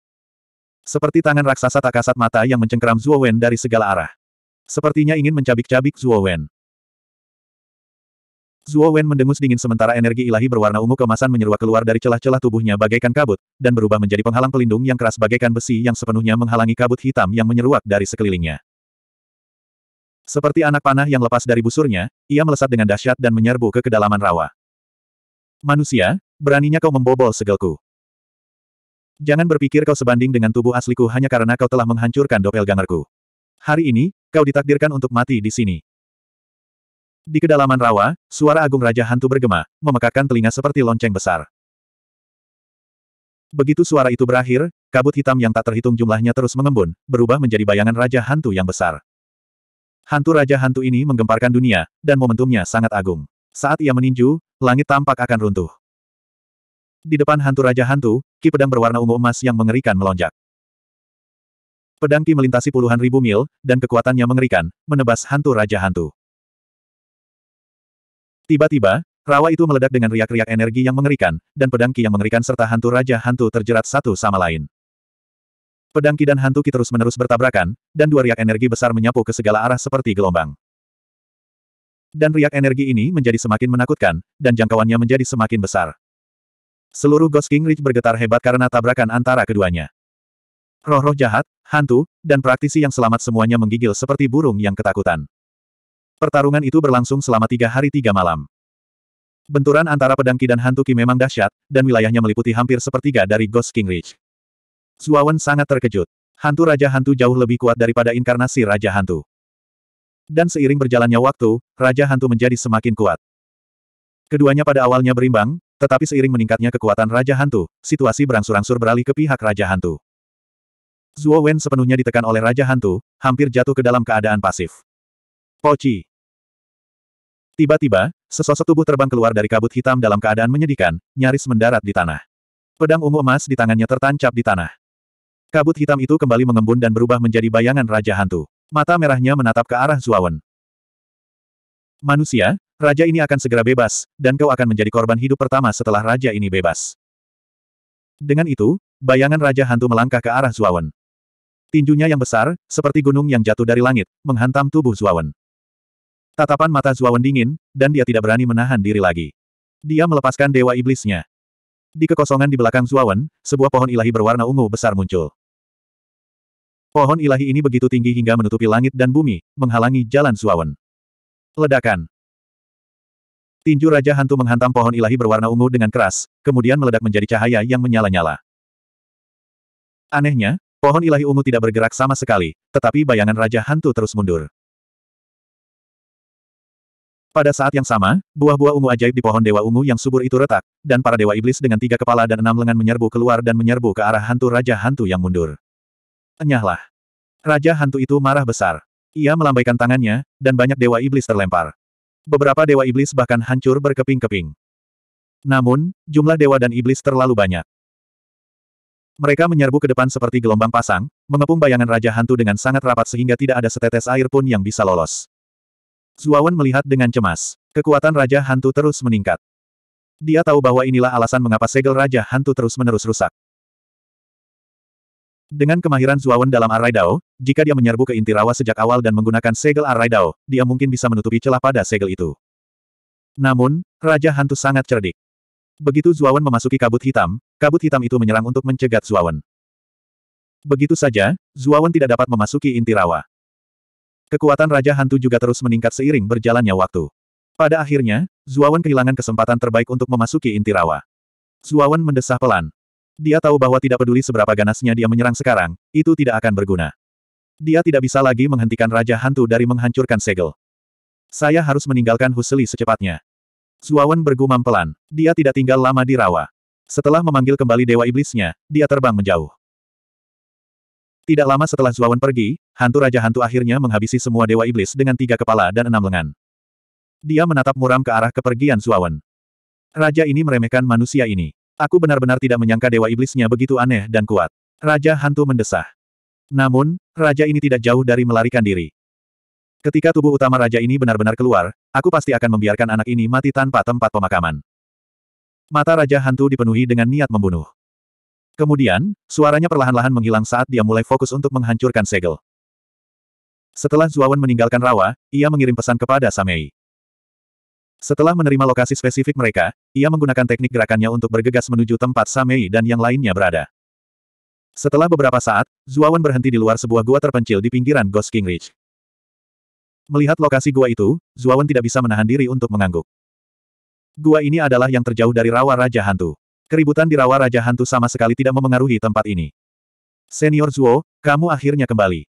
Seperti tangan raksasa tak kasat mata yang mencengkeram Zhuo Wen dari segala arah. Sepertinya ingin mencabik-cabik Zhuo Wen. Zhuo Wen mendengus dingin sementara energi ilahi berwarna ungu kemasan menyeruak keluar dari celah-celah tubuhnya bagaikan kabut, dan berubah menjadi penghalang pelindung yang keras bagaikan besi yang sepenuhnya menghalangi kabut hitam yang menyeruak dari sekelilingnya. Seperti anak panah yang lepas dari busurnya, ia melesat dengan dahsyat dan menyerbu ke kedalaman rawa. Manusia, beraninya kau membobol segelku. Jangan berpikir kau sebanding dengan tubuh asliku hanya karena kau telah menghancurkan doppelgangerku. Hari ini, kau ditakdirkan untuk mati di sini. Di kedalaman rawa, suara agung Raja Hantu bergema, memekakkan telinga seperti lonceng besar. Begitu suara itu berakhir, kabut hitam yang tak terhitung jumlahnya terus mengembun, berubah menjadi bayangan Raja Hantu yang besar. Hantu Raja Hantu ini menggemparkan dunia, dan momentumnya sangat agung. Saat ia meninju, langit tampak akan runtuh. Di depan hantu Raja Hantu, ki pedang berwarna ungu emas yang mengerikan melonjak. Pedang ki melintasi puluhan ribu mil, dan kekuatannya mengerikan, menebas hantu Raja Hantu. Tiba-tiba, rawa itu meledak dengan riak-riak energi yang mengerikan, dan pedang ki yang mengerikan serta hantu Raja Hantu terjerat satu sama lain. Pedang ki dan hantu ki terus-menerus bertabrakan, dan dua riak energi besar menyapu ke segala arah seperti gelombang. Dan riak energi ini menjadi semakin menakutkan, dan jangkauannya menjadi semakin besar. Seluruh Ghost Ridge bergetar hebat karena tabrakan antara keduanya. Roh-roh jahat, hantu, dan praktisi yang selamat semuanya menggigil seperti burung yang ketakutan. Pertarungan itu berlangsung selama tiga hari tiga malam. Benturan antara pedangki dan hantu Ki memang dahsyat, dan wilayahnya meliputi hampir sepertiga dari Ghost Ridge. Zuawan sangat terkejut. Hantu Raja Hantu jauh lebih kuat daripada inkarnasi Raja Hantu. Dan seiring berjalannya waktu, Raja Hantu menjadi semakin kuat. Keduanya pada awalnya berimbang, tetapi seiring meningkatnya kekuatan Raja Hantu, situasi berangsur-angsur beralih ke pihak Raja Hantu. Zuo Wen sepenuhnya ditekan oleh Raja Hantu, hampir jatuh ke dalam keadaan pasif. Poci. Tiba-tiba, sesosok tubuh terbang keluar dari kabut hitam dalam keadaan menyedihkan, nyaris mendarat di tanah. Pedang ungu emas di tangannya tertancap di tanah. Kabut hitam itu kembali mengembun dan berubah menjadi bayangan Raja Hantu. Mata merahnya menatap ke arah Wen. Manusia, Raja ini akan segera bebas, dan kau akan menjadi korban hidup pertama setelah raja ini bebas. Dengan itu, bayangan Raja Hantu melangkah ke arah Zuawan. Tinjunya yang besar, seperti gunung yang jatuh dari langit, menghantam tubuh Zuawan. Tatapan mata Zuawan dingin, dan dia tidak berani menahan diri lagi. Dia melepaskan dewa iblisnya. Di kekosongan di belakang Zuawan, sebuah pohon ilahi berwarna ungu besar muncul. Pohon ilahi ini begitu tinggi hingga menutupi langit dan bumi, menghalangi jalan Zuawan. Ledakan. Tinju Raja Hantu menghantam pohon ilahi berwarna ungu dengan keras, kemudian meledak menjadi cahaya yang menyala-nyala. Anehnya, pohon ilahi ungu tidak bergerak sama sekali, tetapi bayangan Raja Hantu terus mundur. Pada saat yang sama, buah-buah ungu ajaib di pohon dewa ungu yang subur itu retak, dan para dewa iblis dengan tiga kepala dan enam lengan menyerbu keluar dan menyerbu ke arah hantu Raja Hantu yang mundur. Enyahlah. Raja Hantu itu marah besar. Ia melambaikan tangannya, dan banyak dewa iblis terlempar. Beberapa dewa iblis bahkan hancur berkeping-keping. Namun, jumlah dewa dan iblis terlalu banyak. Mereka menyerbu ke depan seperti gelombang pasang, mengepung bayangan Raja Hantu dengan sangat rapat sehingga tidak ada setetes air pun yang bisa lolos. Zuawan melihat dengan cemas. Kekuatan Raja Hantu terus meningkat. Dia tahu bahwa inilah alasan mengapa segel Raja Hantu terus-menerus rusak. Dengan kemahiran Zuawan dalam Arai Dao, jika dia menyerbu ke inti rawa sejak awal dan menggunakan segel Arai Dao, dia mungkin bisa menutupi celah pada segel itu. Namun, Raja Hantu sangat cerdik. Begitu Zuawan memasuki kabut hitam, kabut hitam itu menyerang untuk mencegat Zuawan. Begitu saja, Zuawan tidak dapat memasuki inti rawa. Kekuatan Raja Hantu juga terus meningkat seiring berjalannya waktu. Pada akhirnya, Zuawan kehilangan kesempatan terbaik untuk memasuki inti rawa. Zuawan mendesah pelan. Dia tahu bahwa tidak peduli seberapa ganasnya dia menyerang sekarang, itu tidak akan berguna. Dia tidak bisa lagi menghentikan Raja Hantu dari menghancurkan segel. Saya harus meninggalkan Huseli secepatnya. Zuawan bergumam pelan. Dia tidak tinggal lama di rawa. Setelah memanggil kembali Dewa Iblisnya, dia terbang menjauh. Tidak lama setelah Zuawan pergi, hantu Raja Hantu akhirnya menghabisi semua Dewa Iblis dengan tiga kepala dan enam lengan. Dia menatap muram ke arah kepergian Zuawan. Raja ini meremehkan manusia ini. Aku benar-benar tidak menyangka Dewa Iblisnya begitu aneh dan kuat. Raja Hantu mendesah. Namun, raja ini tidak jauh dari melarikan diri. Ketika tubuh utama raja ini benar-benar keluar, aku pasti akan membiarkan anak ini mati tanpa tempat pemakaman. Mata raja hantu dipenuhi dengan niat membunuh. Kemudian, suaranya perlahan-lahan menghilang saat dia mulai fokus untuk menghancurkan segel. Setelah Zuawan meninggalkan rawa, ia mengirim pesan kepada Samei. Setelah menerima lokasi spesifik mereka, ia menggunakan teknik gerakannya untuk bergegas menuju tempat Samei dan yang lainnya berada. Setelah beberapa saat, Zuawan berhenti di luar sebuah gua terpencil di pinggiran Ghost King Ridge. Melihat lokasi gua itu, Zuawan tidak bisa menahan diri untuk mengangguk. Gua ini adalah yang terjauh dari rawa Raja Hantu. Keributan di rawa Raja Hantu sama sekali tidak memengaruhi tempat ini. Senior Zuo, kamu akhirnya kembali.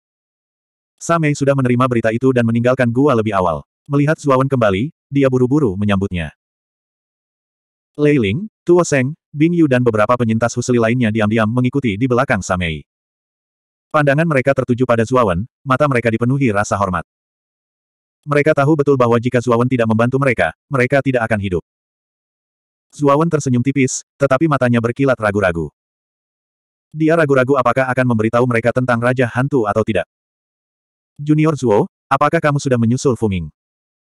Samei sudah menerima berita itu dan meninggalkan gua lebih awal. Melihat Zuawan kembali, dia buru-buru menyambutnya. Lei Ling, Tuo Seng, Bing Yu dan beberapa penyintas husli lainnya diam-diam mengikuti di belakang Samei. Pandangan mereka tertuju pada Zuawan, mata mereka dipenuhi rasa hormat. Mereka tahu betul bahwa jika Zuawan tidak membantu mereka, mereka tidak akan hidup. Zuawan tersenyum tipis, tetapi matanya berkilat ragu-ragu. Dia ragu-ragu apakah akan memberitahu mereka tentang Raja Hantu atau tidak. Junior Zuo, apakah kamu sudah menyusul Fuming?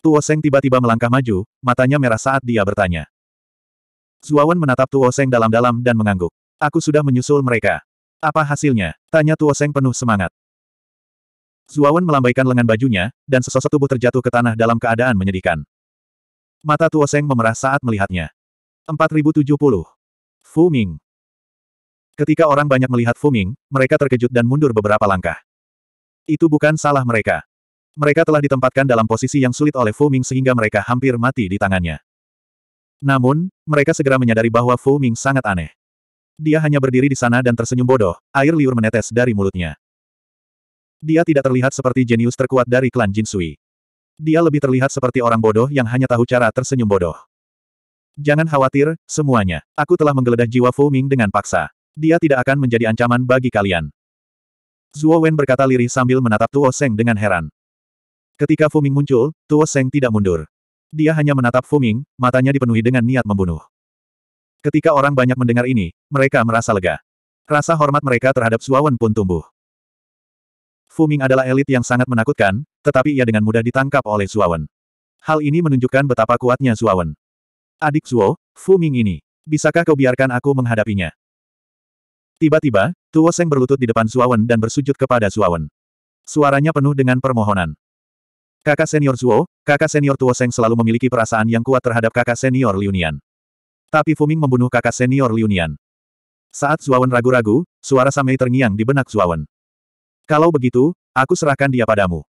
Tuo Seng tiba-tiba melangkah maju, matanya merah saat dia bertanya. Zuawan menatap Tuo Seng dalam-dalam dan mengangguk. Aku sudah menyusul mereka. Apa hasilnya? Tanya Tuo Seng penuh semangat. Zuawan melambaikan lengan bajunya, dan sesosok tubuh terjatuh ke tanah dalam keadaan menyedihkan. Mata Tuo Seng memerah saat melihatnya. 4070. Fu Ming. Ketika orang banyak melihat Fu Ming, mereka terkejut dan mundur beberapa langkah. Itu bukan salah mereka. Mereka telah ditempatkan dalam posisi yang sulit oleh Fu Ming sehingga mereka hampir mati di tangannya. Namun, mereka segera menyadari bahwa Fu Ming sangat aneh. Dia hanya berdiri di sana dan tersenyum bodoh, air liur menetes dari mulutnya. Dia tidak terlihat seperti jenius terkuat dari klan Jin Sui. Dia lebih terlihat seperti orang bodoh yang hanya tahu cara tersenyum bodoh. Jangan khawatir, semuanya. Aku telah menggeledah jiwa Fu Ming dengan paksa. Dia tidak akan menjadi ancaman bagi kalian. Zhuo Wen berkata lirih sambil menatap Tuo Seng dengan heran. Ketika Fu Ming muncul, Tuo Seng tidak mundur. Dia hanya menatap Fuming, matanya dipenuhi dengan niat membunuh. Ketika orang banyak mendengar ini, mereka merasa lega. Rasa hormat mereka terhadap Suawan pun tumbuh. Fuming adalah elit yang sangat menakutkan, tetapi ia dengan mudah ditangkap oleh Suawan. Hal ini menunjukkan betapa kuatnya Suawan. Adik Suo, Fuming ini, bisakah kau biarkan aku menghadapinya? Tiba-tiba, Tuo Seng berlutut di depan Suawan dan bersujud kepada Suawan. Suaranya penuh dengan permohonan. Kakak senior Zuo, kakak senior Tuo Seng selalu memiliki perasaan yang kuat terhadap kakak senior Liunian. Tapi Fuming membunuh kakak senior Liunian. Saat Zuawan ragu-ragu, suara Samei terngiang di benak Zuawan. Kalau begitu, aku serahkan dia padamu.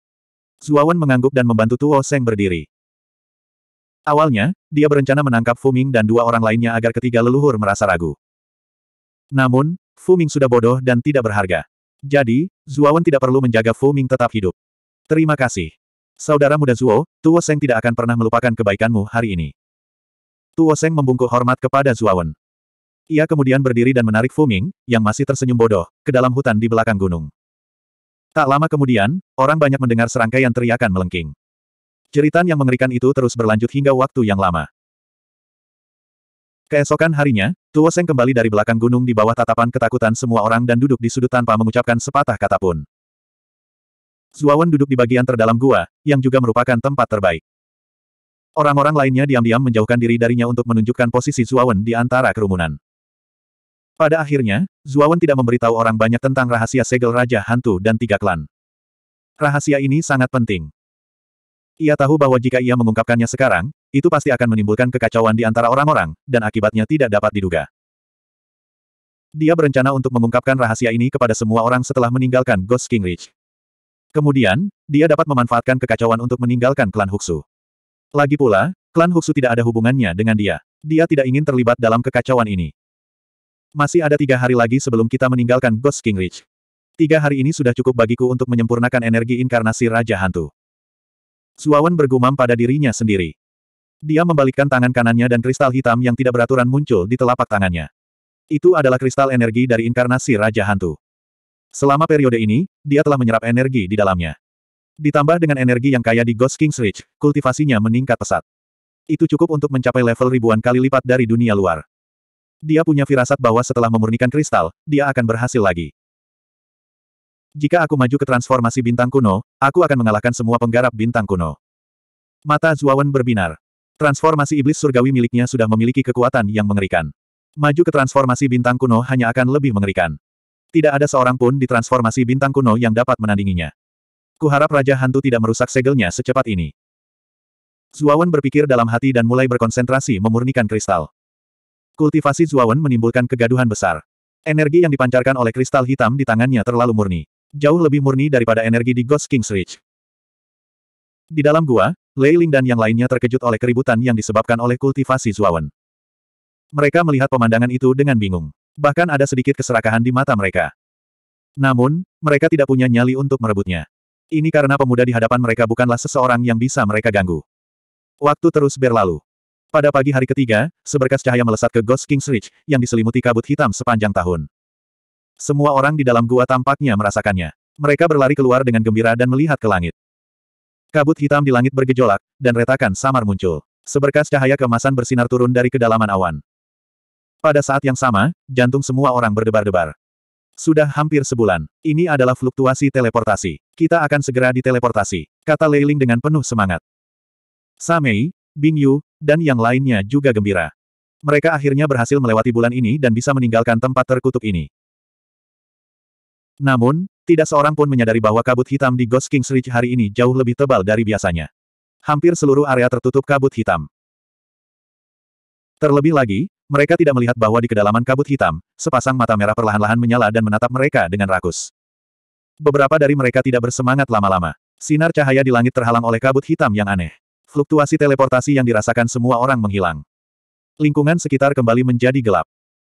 Zuawan mengangguk dan membantu Tuo Seng berdiri. Awalnya, dia berencana menangkap Fuming dan dua orang lainnya agar ketiga leluhur merasa ragu. Namun, Fuming sudah bodoh dan tidak berharga. Jadi, Zuawan tidak perlu menjaga Fuming tetap hidup. Terima kasih. Saudara muda Zuo, Tuo Seng tidak akan pernah melupakan kebaikanmu hari ini. Tuo Seng membungkuk hormat kepada Zuo Wen. Ia kemudian berdiri dan menarik Fu Ming, yang masih tersenyum bodoh, ke dalam hutan di belakang gunung. Tak lama kemudian, orang banyak mendengar serangkaian teriakan melengking. Ceritan yang mengerikan itu terus berlanjut hingga waktu yang lama. Keesokan harinya, Tuo Seng kembali dari belakang gunung di bawah tatapan ketakutan semua orang dan duduk di sudut tanpa mengucapkan sepatah kata pun. Zuawan duduk di bagian terdalam gua, yang juga merupakan tempat terbaik. Orang-orang lainnya diam-diam menjauhkan diri darinya untuk menunjukkan posisi Zuawan di antara kerumunan. Pada akhirnya, Zuawan tidak memberitahu orang banyak tentang rahasia segel Raja Hantu dan tiga klan. Rahasia ini sangat penting. Ia tahu bahwa jika ia mengungkapkannya sekarang, itu pasti akan menimbulkan kekacauan di antara orang-orang, dan akibatnya tidak dapat diduga. Dia berencana untuk mengungkapkan rahasia ini kepada semua orang setelah meninggalkan Ghost King Ridge. Kemudian, dia dapat memanfaatkan kekacauan untuk meninggalkan klan Huxu. Lagi pula, klan Huxu tidak ada hubungannya dengan dia. Dia tidak ingin terlibat dalam kekacauan ini. Masih ada tiga hari lagi sebelum kita meninggalkan Ghost King Ridge. Tiga hari ini sudah cukup bagiku untuk menyempurnakan energi inkarnasi Raja Hantu. Suawan bergumam pada dirinya sendiri. Dia membalikkan tangan kanannya dan kristal hitam yang tidak beraturan muncul di telapak tangannya. Itu adalah kristal energi dari inkarnasi Raja Hantu. Selama periode ini, dia telah menyerap energi di dalamnya. Ditambah dengan energi yang kaya di Ghost King's Ridge, kultivasinya meningkat pesat. Itu cukup untuk mencapai level ribuan kali lipat dari dunia luar. Dia punya firasat bahwa setelah memurnikan kristal, dia akan berhasil lagi. Jika aku maju ke transformasi bintang kuno, aku akan mengalahkan semua penggarap bintang kuno. Mata Zuawan berbinar. Transformasi iblis surgawi miliknya sudah memiliki kekuatan yang mengerikan. Maju ke transformasi bintang kuno hanya akan lebih mengerikan. Tidak ada seorang pun di transformasi bintang kuno yang dapat menandinginya. Kuharap Raja Hantu tidak merusak segelnya secepat ini. Zuawan berpikir dalam hati dan mulai berkonsentrasi memurnikan kristal. Kultivasi Zuawan menimbulkan kegaduhan besar. Energi yang dipancarkan oleh kristal hitam di tangannya terlalu murni. Jauh lebih murni daripada energi di Ghost King's Ridge. Di dalam gua, Lei Ling dan yang lainnya terkejut oleh keributan yang disebabkan oleh kultivasi Zuawan. Mereka melihat pemandangan itu dengan bingung. Bahkan ada sedikit keserakahan di mata mereka. Namun, mereka tidak punya nyali untuk merebutnya. Ini karena pemuda di hadapan mereka bukanlah seseorang yang bisa mereka ganggu. Waktu terus berlalu. Pada pagi hari ketiga, seberkas cahaya melesat ke Ghost King's Ridge, yang diselimuti kabut hitam sepanjang tahun. Semua orang di dalam gua tampaknya merasakannya. Mereka berlari keluar dengan gembira dan melihat ke langit. Kabut hitam di langit bergejolak, dan retakan samar muncul. Seberkas cahaya kemasan bersinar turun dari kedalaman awan. Pada saat yang sama, jantung semua orang berdebar-debar. Sudah hampir sebulan. Ini adalah fluktuasi teleportasi. Kita akan segera diteleportasi, kata Leiling dengan penuh semangat. Samei, Bing Yu, dan yang lainnya juga gembira. Mereka akhirnya berhasil melewati bulan ini dan bisa meninggalkan tempat terkutuk ini. Namun, tidak seorang pun menyadari bahwa kabut hitam di Ghost King's Ridge hari ini jauh lebih tebal dari biasanya. Hampir seluruh area tertutup kabut hitam. Terlebih lagi, mereka tidak melihat bahwa di kedalaman kabut hitam, sepasang mata merah perlahan-lahan menyala dan menatap mereka dengan rakus. Beberapa dari mereka tidak bersemangat lama-lama. Sinar cahaya di langit terhalang oleh kabut hitam yang aneh. Fluktuasi teleportasi yang dirasakan semua orang menghilang. Lingkungan sekitar kembali menjadi gelap.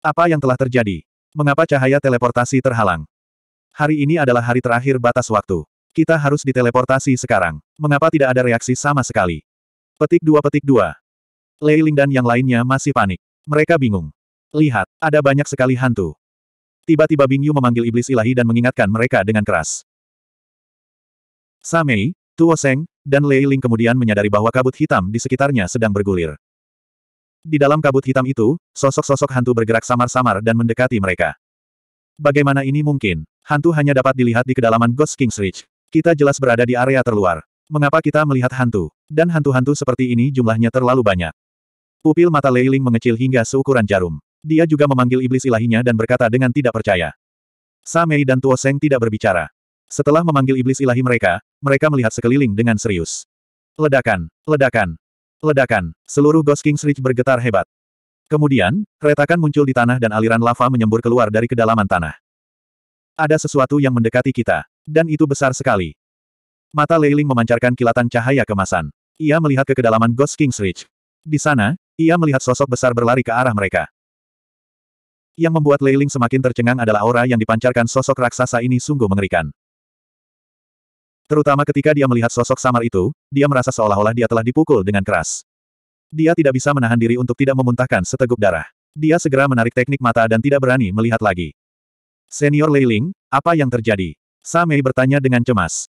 Apa yang telah terjadi? Mengapa cahaya teleportasi terhalang? Hari ini adalah hari terakhir batas waktu. Kita harus diteleportasi sekarang. Mengapa tidak ada reaksi sama sekali? Petik dua petik dua. Lei Ling dan yang lainnya masih panik. Mereka bingung. Lihat, ada banyak sekali hantu. Tiba-tiba Bingyu memanggil iblis ilahi dan mengingatkan mereka dengan keras. Samei, Tuo Seng, dan Lei Ling kemudian menyadari bahwa kabut hitam di sekitarnya sedang bergulir. Di dalam kabut hitam itu, sosok-sosok hantu bergerak samar-samar dan mendekati mereka. Bagaimana ini mungkin? Hantu hanya dapat dilihat di kedalaman Ghost King's Ridge. Kita jelas berada di area terluar. Mengapa kita melihat hantu? Dan hantu-hantu seperti ini jumlahnya terlalu banyak. Pupil mata Leiling mengecil hingga seukuran jarum. Dia juga memanggil iblis ilahinya dan berkata dengan tidak percaya. Samei dan Tuo Seng tidak berbicara. Setelah memanggil iblis ilahi mereka, mereka melihat sekeliling dengan serius. Ledakan, ledakan, ledakan, seluruh Ghost King's Ridge bergetar hebat. Kemudian, retakan muncul di tanah dan aliran lava menyembur keluar dari kedalaman tanah. Ada sesuatu yang mendekati kita, dan itu besar sekali. Mata Leiling memancarkan kilatan cahaya kemasan. Ia melihat ke kedalaman Ghost King's Ridge. Di sana, ia melihat sosok besar berlari ke arah mereka. Yang membuat Leiling semakin tercengang adalah aura yang dipancarkan sosok raksasa ini sungguh mengerikan. Terutama ketika dia melihat sosok samar itu, dia merasa seolah-olah dia telah dipukul dengan keras. Dia tidak bisa menahan diri untuk tidak memuntahkan seteguk darah. Dia segera menarik teknik mata dan tidak berani melihat lagi. Senior Leiling, apa yang terjadi? Samei bertanya dengan cemas.